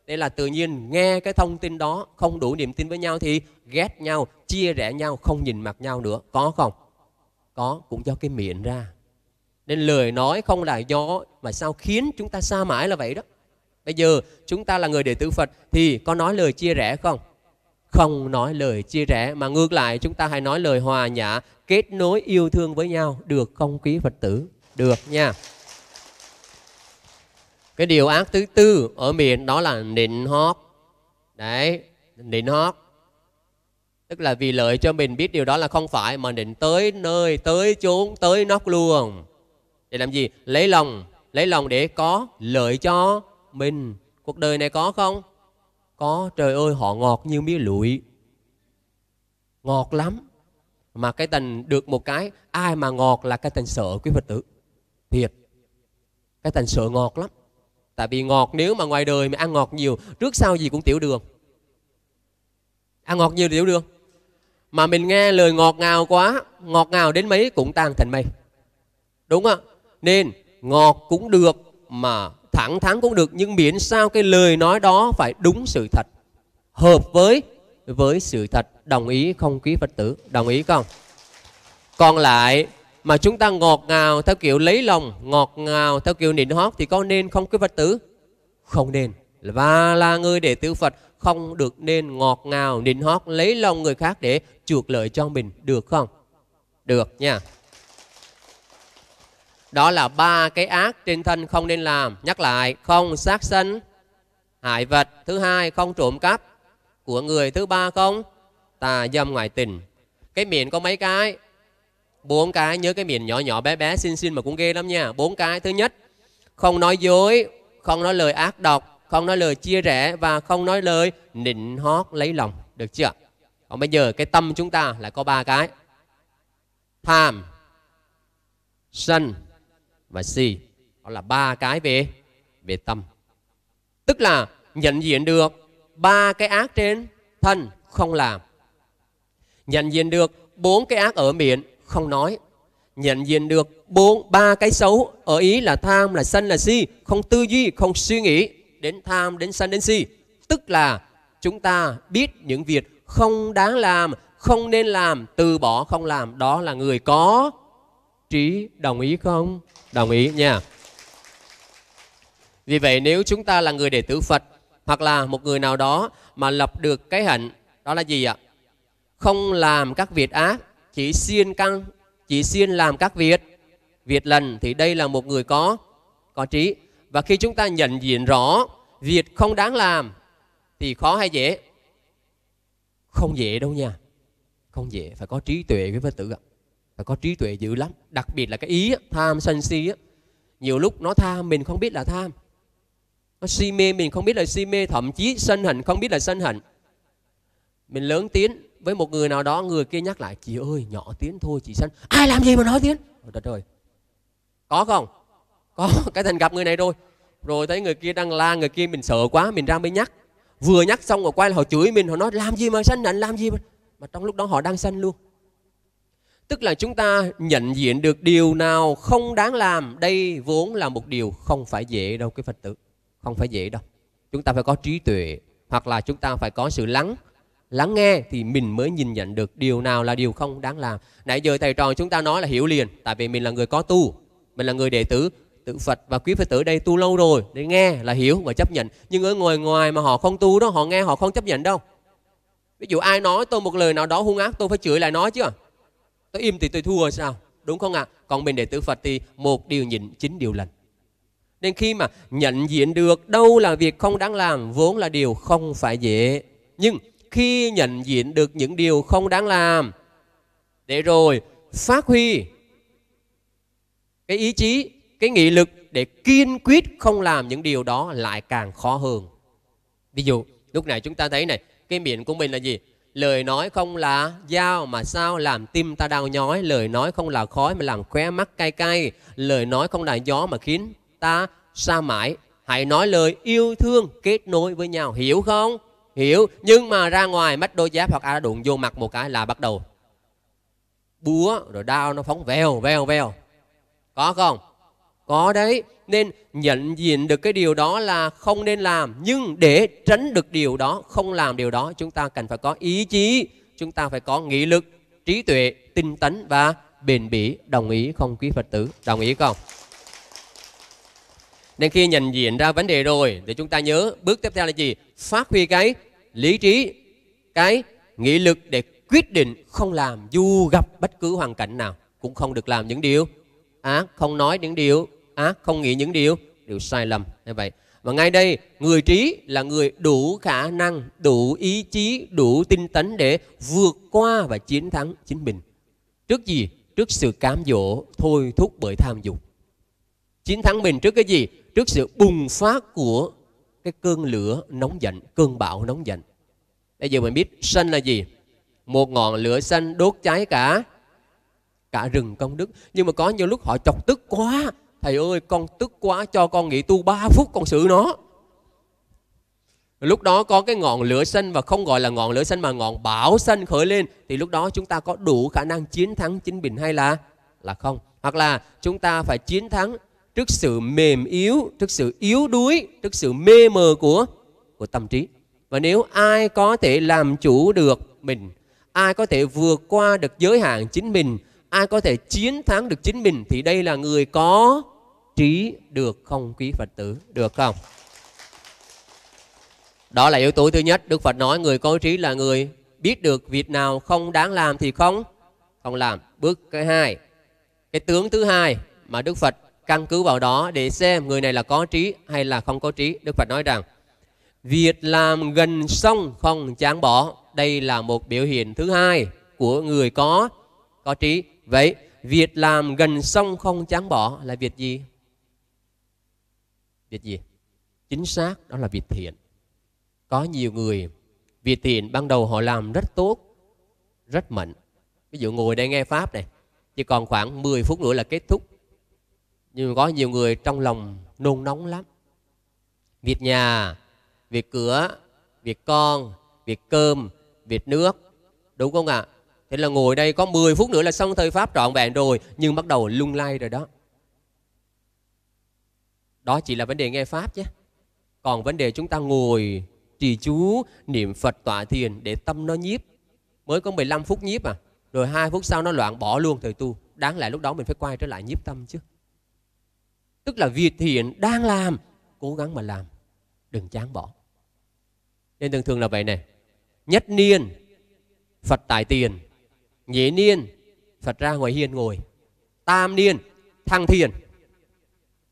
đây là tự nhiên nghe cái thông tin đó không đủ niềm tin với nhau thì ghét nhau chia rẽ nhau không nhìn mặt nhau nữa có không có cũng do cái miệng ra nên lời nói không là do mà sao khiến chúng ta xa mãi là vậy đó bây giờ chúng ta là người đệ tử phật thì có nói lời chia rẽ không không nói lời chia rẽ mà ngược lại chúng ta hãy nói lời hòa nhã kết nối yêu thương với nhau được không quý phật tử được nha cái điều ác thứ tư ở miền đó là nịnh hót đấy nịnh hót tức là vì lợi cho mình biết điều đó là không phải mà nịnh tới nơi tới chốn tới nóc luôn để làm gì lấy lòng lấy lòng để có lợi cho mình cuộc đời này có không có, trời ơi họ ngọt như mía lụi. Ngọt lắm. Mà cái tình được một cái, ai mà ngọt là cái tình sợ quý Phật tử. Thiệt. Cái tình sợ ngọt lắm. Tại vì ngọt nếu mà ngoài đời mà ăn ngọt nhiều, trước sau gì cũng tiểu đường. Ăn ngọt nhiều tiểu đường. Mà mình nghe lời ngọt ngào quá, ngọt ngào đến mấy cũng tan thành mây. Đúng không? Nên ngọt cũng được mà thẳng thắn cũng được nhưng miễn sao cái lời nói đó phải đúng sự thật hợp với với sự thật đồng ý không quý phật tử đồng ý không còn lại mà chúng ta ngọt ngào theo kiểu lấy lòng ngọt ngào theo kiểu nịnh hót thì có nên không quý phật tử không nên và là người đệ tử phật không được nên ngọt ngào nịnh hót lấy lòng người khác để chuộc lợi cho mình được không được nha đó là ba cái ác trên thân không nên làm. Nhắc lại, không sát sinh hại vật. Thứ hai, không trộm cắp của người. Thứ ba, không tà dâm ngoại tình. Cái miệng có mấy cái? Bốn cái, nhớ cái miệng nhỏ nhỏ bé bé xinh xinh mà cũng ghê lắm nha. Bốn cái, thứ nhất, không nói dối, không nói lời ác độc, không nói lời chia rẽ và không nói lời nịnh hót lấy lòng. Được chưa? Còn bây giờ cái tâm chúng ta là có ba cái. Tham, sân và si đó là ba cái về về tâm tức là nhận diện được ba cái ác trên thân không làm nhận diện được bốn cái ác ở miệng không nói nhận diện được bốn ba cái xấu ở ý là tham là sân là si không tư duy không suy nghĩ đến tham đến sân đến si tức là chúng ta biết những việc không đáng làm không nên làm từ bỏ không làm đó là người có trí đồng ý không đồng ý nha vì vậy nếu chúng ta là người đệ tử phật hoặc là một người nào đó mà lập được cái hạnh đó là gì ạ không làm các việc ác chỉ xiên căng chỉ xiên làm các việc việc lần thì đây là một người có có trí và khi chúng ta nhận diện rõ việc không đáng làm thì khó hay dễ không dễ đâu nha không dễ phải có trí tuệ với phật tử ạ phải có trí tuệ dữ lắm đặc biệt là cái ý tham sân si á, nhiều lúc nó tham mình không biết là tham nó si mê mình không biết là si mê thậm chí sân hận không biết là sân hận mình lớn tiếng với một người nào đó người kia nhắc lại chị ơi nhỏ tiếng thôi chị sân ai làm gì mà nói tiếng Ôi đất ơi có không có cái thành gặp người này rồi rồi thấy người kia đang la người kia mình sợ quá mình ra mới nhắc vừa nhắc xong rồi quay là họ chửi mình họ nói làm gì mà sân hận làm gì mà, mà trong lúc đó họ đang sân luôn Tức là chúng ta nhận diện được điều nào không đáng làm. Đây vốn là một điều không phải dễ đâu cái Phật tử. Không phải dễ đâu. Chúng ta phải có trí tuệ hoặc là chúng ta phải có sự lắng lắng nghe thì mình mới nhìn nhận được điều nào là điều không đáng làm. Nãy giờ thầy trò chúng ta nói là hiểu liền, tại vì mình là người có tu, mình là người đệ tử, tự Phật và quý Phật tử đây tu lâu rồi, để nghe là hiểu và chấp nhận. Nhưng ở ngoài ngoài mà họ không tu đó, họ nghe họ không chấp nhận đâu. Ví dụ ai nói tôi một lời nào đó hung ác tôi phải chửi lại nó chứ à? tôi im thì tôi thua sao đúng không ạ còn mình đệ tử phật thì một điều nhịn chín điều lành nên khi mà nhận diện được đâu là việc không đáng làm vốn là điều không phải dễ nhưng khi nhận diện được những điều không đáng làm để rồi phát huy cái ý chí cái nghị lực để kiên quyết không làm những điều đó lại càng khó hơn ví dụ lúc này chúng ta thấy này cái miệng của mình là gì Lời nói không là dao mà sao làm tim ta đau nhói. Lời nói không là khói mà làm khóe mắt cay cay. Lời nói không là gió mà khiến ta xa mãi. Hãy nói lời yêu thương kết nối với nhau. Hiểu không? Hiểu. Nhưng mà ra ngoài mắt đôi giáp hoặc ai đụng vô mặt một cái là bắt đầu búa rồi đao nó phóng vèo vèo vèo. Có không? Có đấy nên nhận diện được cái điều đó là không nên làm nhưng để tránh được điều đó không làm điều đó chúng ta cần phải có ý chí chúng ta phải có nghị lực trí tuệ tinh tấn và bền bỉ đồng ý không quý phật tử đồng ý không nên khi nhận diện ra vấn đề rồi thì chúng ta nhớ bước tiếp theo là gì phát huy cái lý trí cái nghị lực để quyết định không làm dù gặp bất cứ hoàn cảnh nào cũng không được làm những điều á à, không nói những điều ác, không nghĩ những điều điều sai lầm như vậy. Và ngay đây, người trí là người đủ khả năng, đủ ý chí, đủ tinh tấn để vượt qua và chiến thắng chính mình. Trước gì? Trước sự cám dỗ thôi thúc bởi tham dục. Chiến thắng mình trước cái gì? Trước sự bùng phát của cái cơn lửa nóng giận, cơn bão nóng giận. Bây giờ mình biết sân là gì? Một ngọn lửa xanh đốt cháy cả cả rừng công đức. Nhưng mà có nhiều lúc họ chọc tức quá, thầy ơi con tức quá cho con nghỉ tu 3 phút con xử nó lúc đó có cái ngọn lửa xanh và không gọi là ngọn lửa xanh mà ngọn bão xanh khởi lên thì lúc đó chúng ta có đủ khả năng chiến thắng chính mình hay là là không hoặc là chúng ta phải chiến thắng trước sự mềm yếu trước sự yếu đuối trước sự mê mờ của của tâm trí và nếu ai có thể làm chủ được mình ai có thể vượt qua được giới hạn chính mình ai có thể chiến thắng được chính mình thì đây là người có trí được không quý Phật tử, được không? Đó là yếu tố thứ nhất, Đức Phật nói người có trí là người biết được việc nào không đáng làm thì không không làm. Bước cái hai, cái tướng thứ hai mà Đức Phật căn cứ vào đó để xem người này là có trí hay là không có trí. Đức Phật nói rằng việc làm gần xong không chán bỏ, đây là một biểu hiện thứ hai của người có có trí. Vậy việc làm gần xong không chán bỏ là việc gì? việc gì chính xác đó là việc thiện có nhiều người việc thiện ban đầu họ làm rất tốt rất mạnh ví dụ ngồi đây nghe pháp này chỉ còn khoảng 10 phút nữa là kết thúc nhưng có nhiều người trong lòng nôn nóng lắm việc nhà việc cửa việc con việc cơm việc nước đúng không ạ à? thế là ngồi đây có 10 phút nữa là xong thời pháp trọn vẹn rồi nhưng bắt đầu lung lay rồi đó đó chỉ là vấn đề nghe pháp chứ còn vấn đề chúng ta ngồi trì chú niệm phật tọa thiền để tâm nó nhiếp mới có 15 phút nhiếp à rồi hai phút sau nó loạn bỏ luôn thời tu đáng lẽ lúc đó mình phải quay trở lại nhiếp tâm chứ tức là việc thiện đang làm cố gắng mà làm đừng chán bỏ nên thường thường là vậy này nhất niên phật tại tiền nhị niên phật ra ngoài hiên ngồi tam niên thăng thiền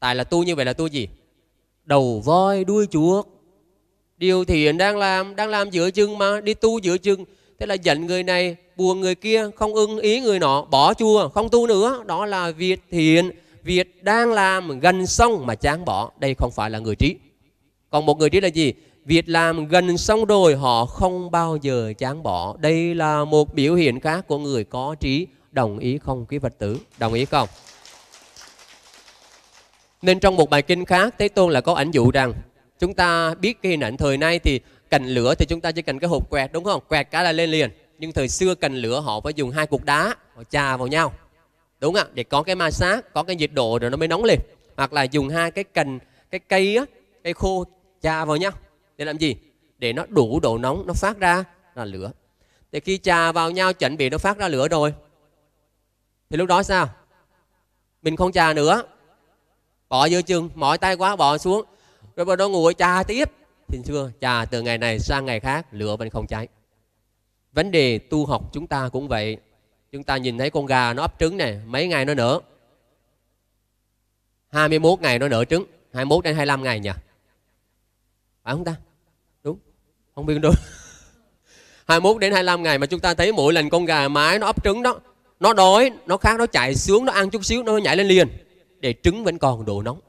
Tại là tu như vậy là tu gì? Đầu voi đuôi chuột. Điều thiện đang làm, đang làm giữa chừng mà, đi tu giữa chừng. Thế là giận người này, buồn người kia, không ưng ý người nọ, bỏ chùa, không tu nữa. Đó là việc thiện, việc đang làm gần xong mà chán bỏ. Đây không phải là người trí. Còn một người trí là gì? Việc làm gần xong rồi họ không bao giờ chán bỏ. Đây là một biểu hiện khác của người có trí. Đồng ý không quý Phật tử? Đồng ý không? Nên trong một bài kinh khác, Thế Tôn là có ảnh dụ rằng chúng ta biết cái hình ảnh thời nay thì cành lửa thì chúng ta chỉ cần cái hộp quẹt đúng không? Quẹt cái là lên liền. Nhưng thời xưa cành lửa họ phải dùng hai cục đá họ chà vào nhau. Đúng ạ, để có cái ma sát, có cái nhiệt độ rồi nó mới nóng lên. Hoặc là dùng hai cái cành, cái cây á, cây khô chà vào nhau. Để làm gì? Để nó đủ độ nóng nó phát ra là lửa. Thì khi chà vào nhau chuẩn bị nó phát ra lửa rồi thì lúc đó sao? Mình không chà nữa bỏ vô chừng mỏi tay quá bỏ xuống rồi bà đó nguội trà tiếp thì xưa trà từ ngày này sang ngày khác lửa vẫn không cháy vấn đề tu học chúng ta cũng vậy chúng ta nhìn thấy con gà nó ấp trứng này mấy ngày nó nở 21 ngày nó nở trứng 21 đến 25 ngày nhỉ phải không ta đúng không biết đúng 21 đến 25 ngày mà chúng ta thấy mỗi lần con gà mái nó ấp trứng đó nó đói nó khác nó chạy xuống nó ăn chút xíu nó nhảy lên liền để trứng vẫn còn đổ nóng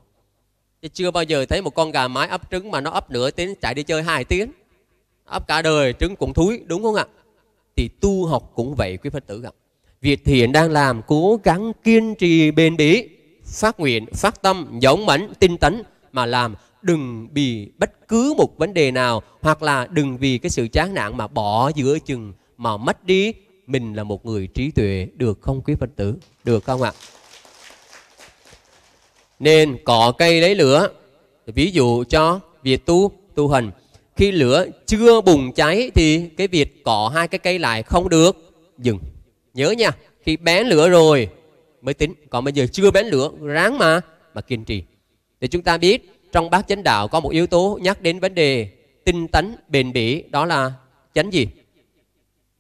Chứ chưa bao giờ thấy một con gà mái ấp trứng mà nó ấp nửa tiếng chạy đi chơi hai tiếng ấp cả đời trứng cũng thúi đúng không ạ thì tu học cũng vậy quý phật tử ạ việc thiện đang làm cố gắng kiên trì bền bỉ phát nguyện phát tâm dũng mãnh tinh tấn mà làm đừng vì bất cứ một vấn đề nào hoặc là đừng vì cái sự chán nản mà bỏ giữa chừng mà mất đi mình là một người trí tuệ được không quý phật tử được không ạ nên cỏ cây lấy lửa ví dụ cho việc tu tu hành khi lửa chưa bùng cháy thì cái việc cỏ hai cái cây lại không được dừng nhớ nha khi bén lửa rồi mới tính còn bây giờ chưa bén lửa ráng mà mà kiên trì để chúng ta biết trong bát chánh đạo có một yếu tố nhắc đến vấn đề tinh tấn bền bỉ đó là chánh gì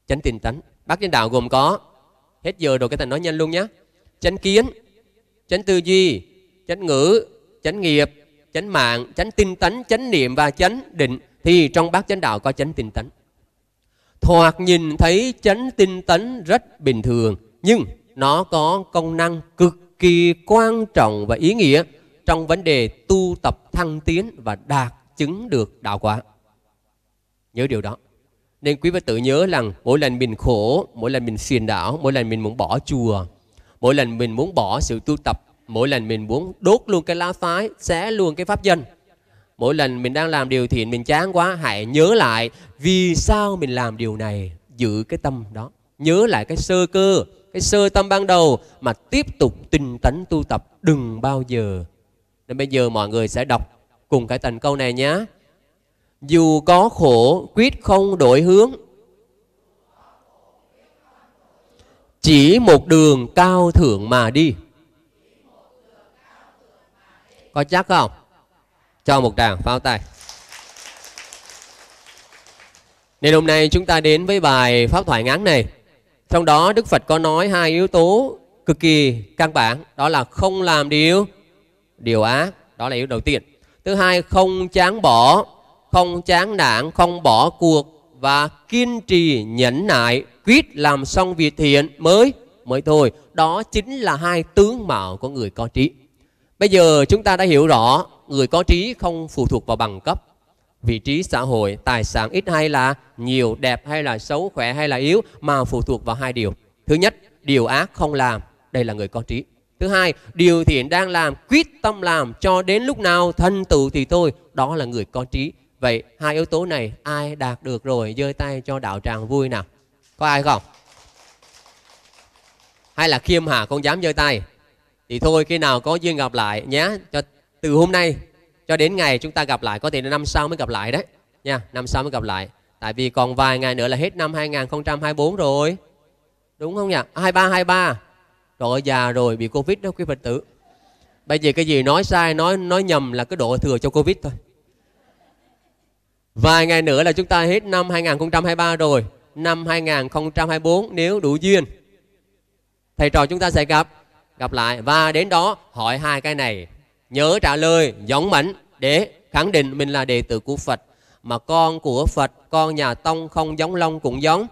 chánh tinh tấn bát chánh đạo gồm có hết giờ rồi cái thằng nói nhanh luôn nhé chánh kiến chánh tư duy chánh ngữ, chánh nghiệp, chánh mạng, chánh tinh tấn, chánh niệm và chánh định thì trong bát chánh đạo có chánh tinh tấn. Thoạt nhìn thấy chánh tinh tấn rất bình thường nhưng nó có công năng cực kỳ quan trọng và ý nghĩa trong vấn đề tu tập thăng tiến và đạt chứng được đạo quả. Nhớ điều đó. Nên quý vị tự nhớ rằng mỗi lần mình khổ, mỗi lần mình phiền não, mỗi lần mình muốn bỏ chùa, mỗi lần mình muốn bỏ sự tu tập mỗi lần mình muốn đốt luôn cái lá phái xé luôn cái pháp danh mỗi lần mình đang làm điều thiện mình chán quá hãy nhớ lại vì sao mình làm điều này giữ cái tâm đó nhớ lại cái sơ cơ cái sơ tâm ban đầu mà tiếp tục tinh tấn tu tập đừng bao giờ nên bây giờ mọi người sẽ đọc cùng cái tần câu này nhé dù có khổ quyết không đổi hướng chỉ một đường cao thượng mà đi có chắc không cho một tràng pháo tay nên hôm nay chúng ta đến với bài pháp thoại ngắn này trong đó đức phật có nói hai yếu tố cực kỳ căn bản đó là không làm điều điều ác đó là yếu đầu tiên thứ hai không chán bỏ không chán nản không bỏ cuộc và kiên trì nhẫn nại quyết làm xong việc thiện mới mới thôi đó chính là hai tướng mạo của người có trí Bây giờ chúng ta đã hiểu rõ người có trí không phụ thuộc vào bằng cấp, vị trí xã hội, tài sản ít hay là nhiều, đẹp hay là xấu, khỏe hay là yếu mà phụ thuộc vào hai điều. Thứ nhất, điều ác không làm, đây là người có trí. Thứ hai, điều thiện đang làm, quyết tâm làm cho đến lúc nào thân tự thì thôi, đó là người có trí. Vậy hai yếu tố này ai đạt được rồi giơ tay cho đạo tràng vui nào. Có ai không? Hay là khiêm hạ không dám giơ tay? thì thôi khi nào có duyên gặp lại nhé cho từ hôm nay cho đến ngày chúng ta gặp lại có thể là năm sau mới gặp lại đấy nha năm sau mới gặp lại tại vì còn vài ngày nữa là hết năm 2024 rồi đúng không nhỉ 2323 trời ơi già rồi bị covid đó quý phật tử bây giờ cái gì nói sai nói nói nhầm là cái độ thừa cho covid thôi vài ngày nữa là chúng ta hết năm 2023 rồi năm 2024 nếu đủ duyên thầy trò chúng ta sẽ gặp gặp lại và đến đó hỏi hai cái này nhớ trả lời giống mảnh để khẳng định mình là đệ tử của Phật mà con của Phật con nhà tông không giống long cũng giống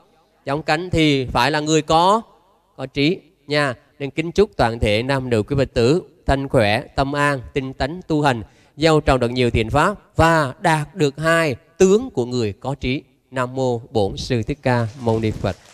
giống cánh thì phải là người có có trí nha nên kính chúc toàn thể nam nữ quý phật tử thanh khỏe tâm an tinh tấn tu hành gieo trồng được nhiều thiện pháp và đạt được hai tướng của người có trí nam mô bổn sư thích ca mâu ni phật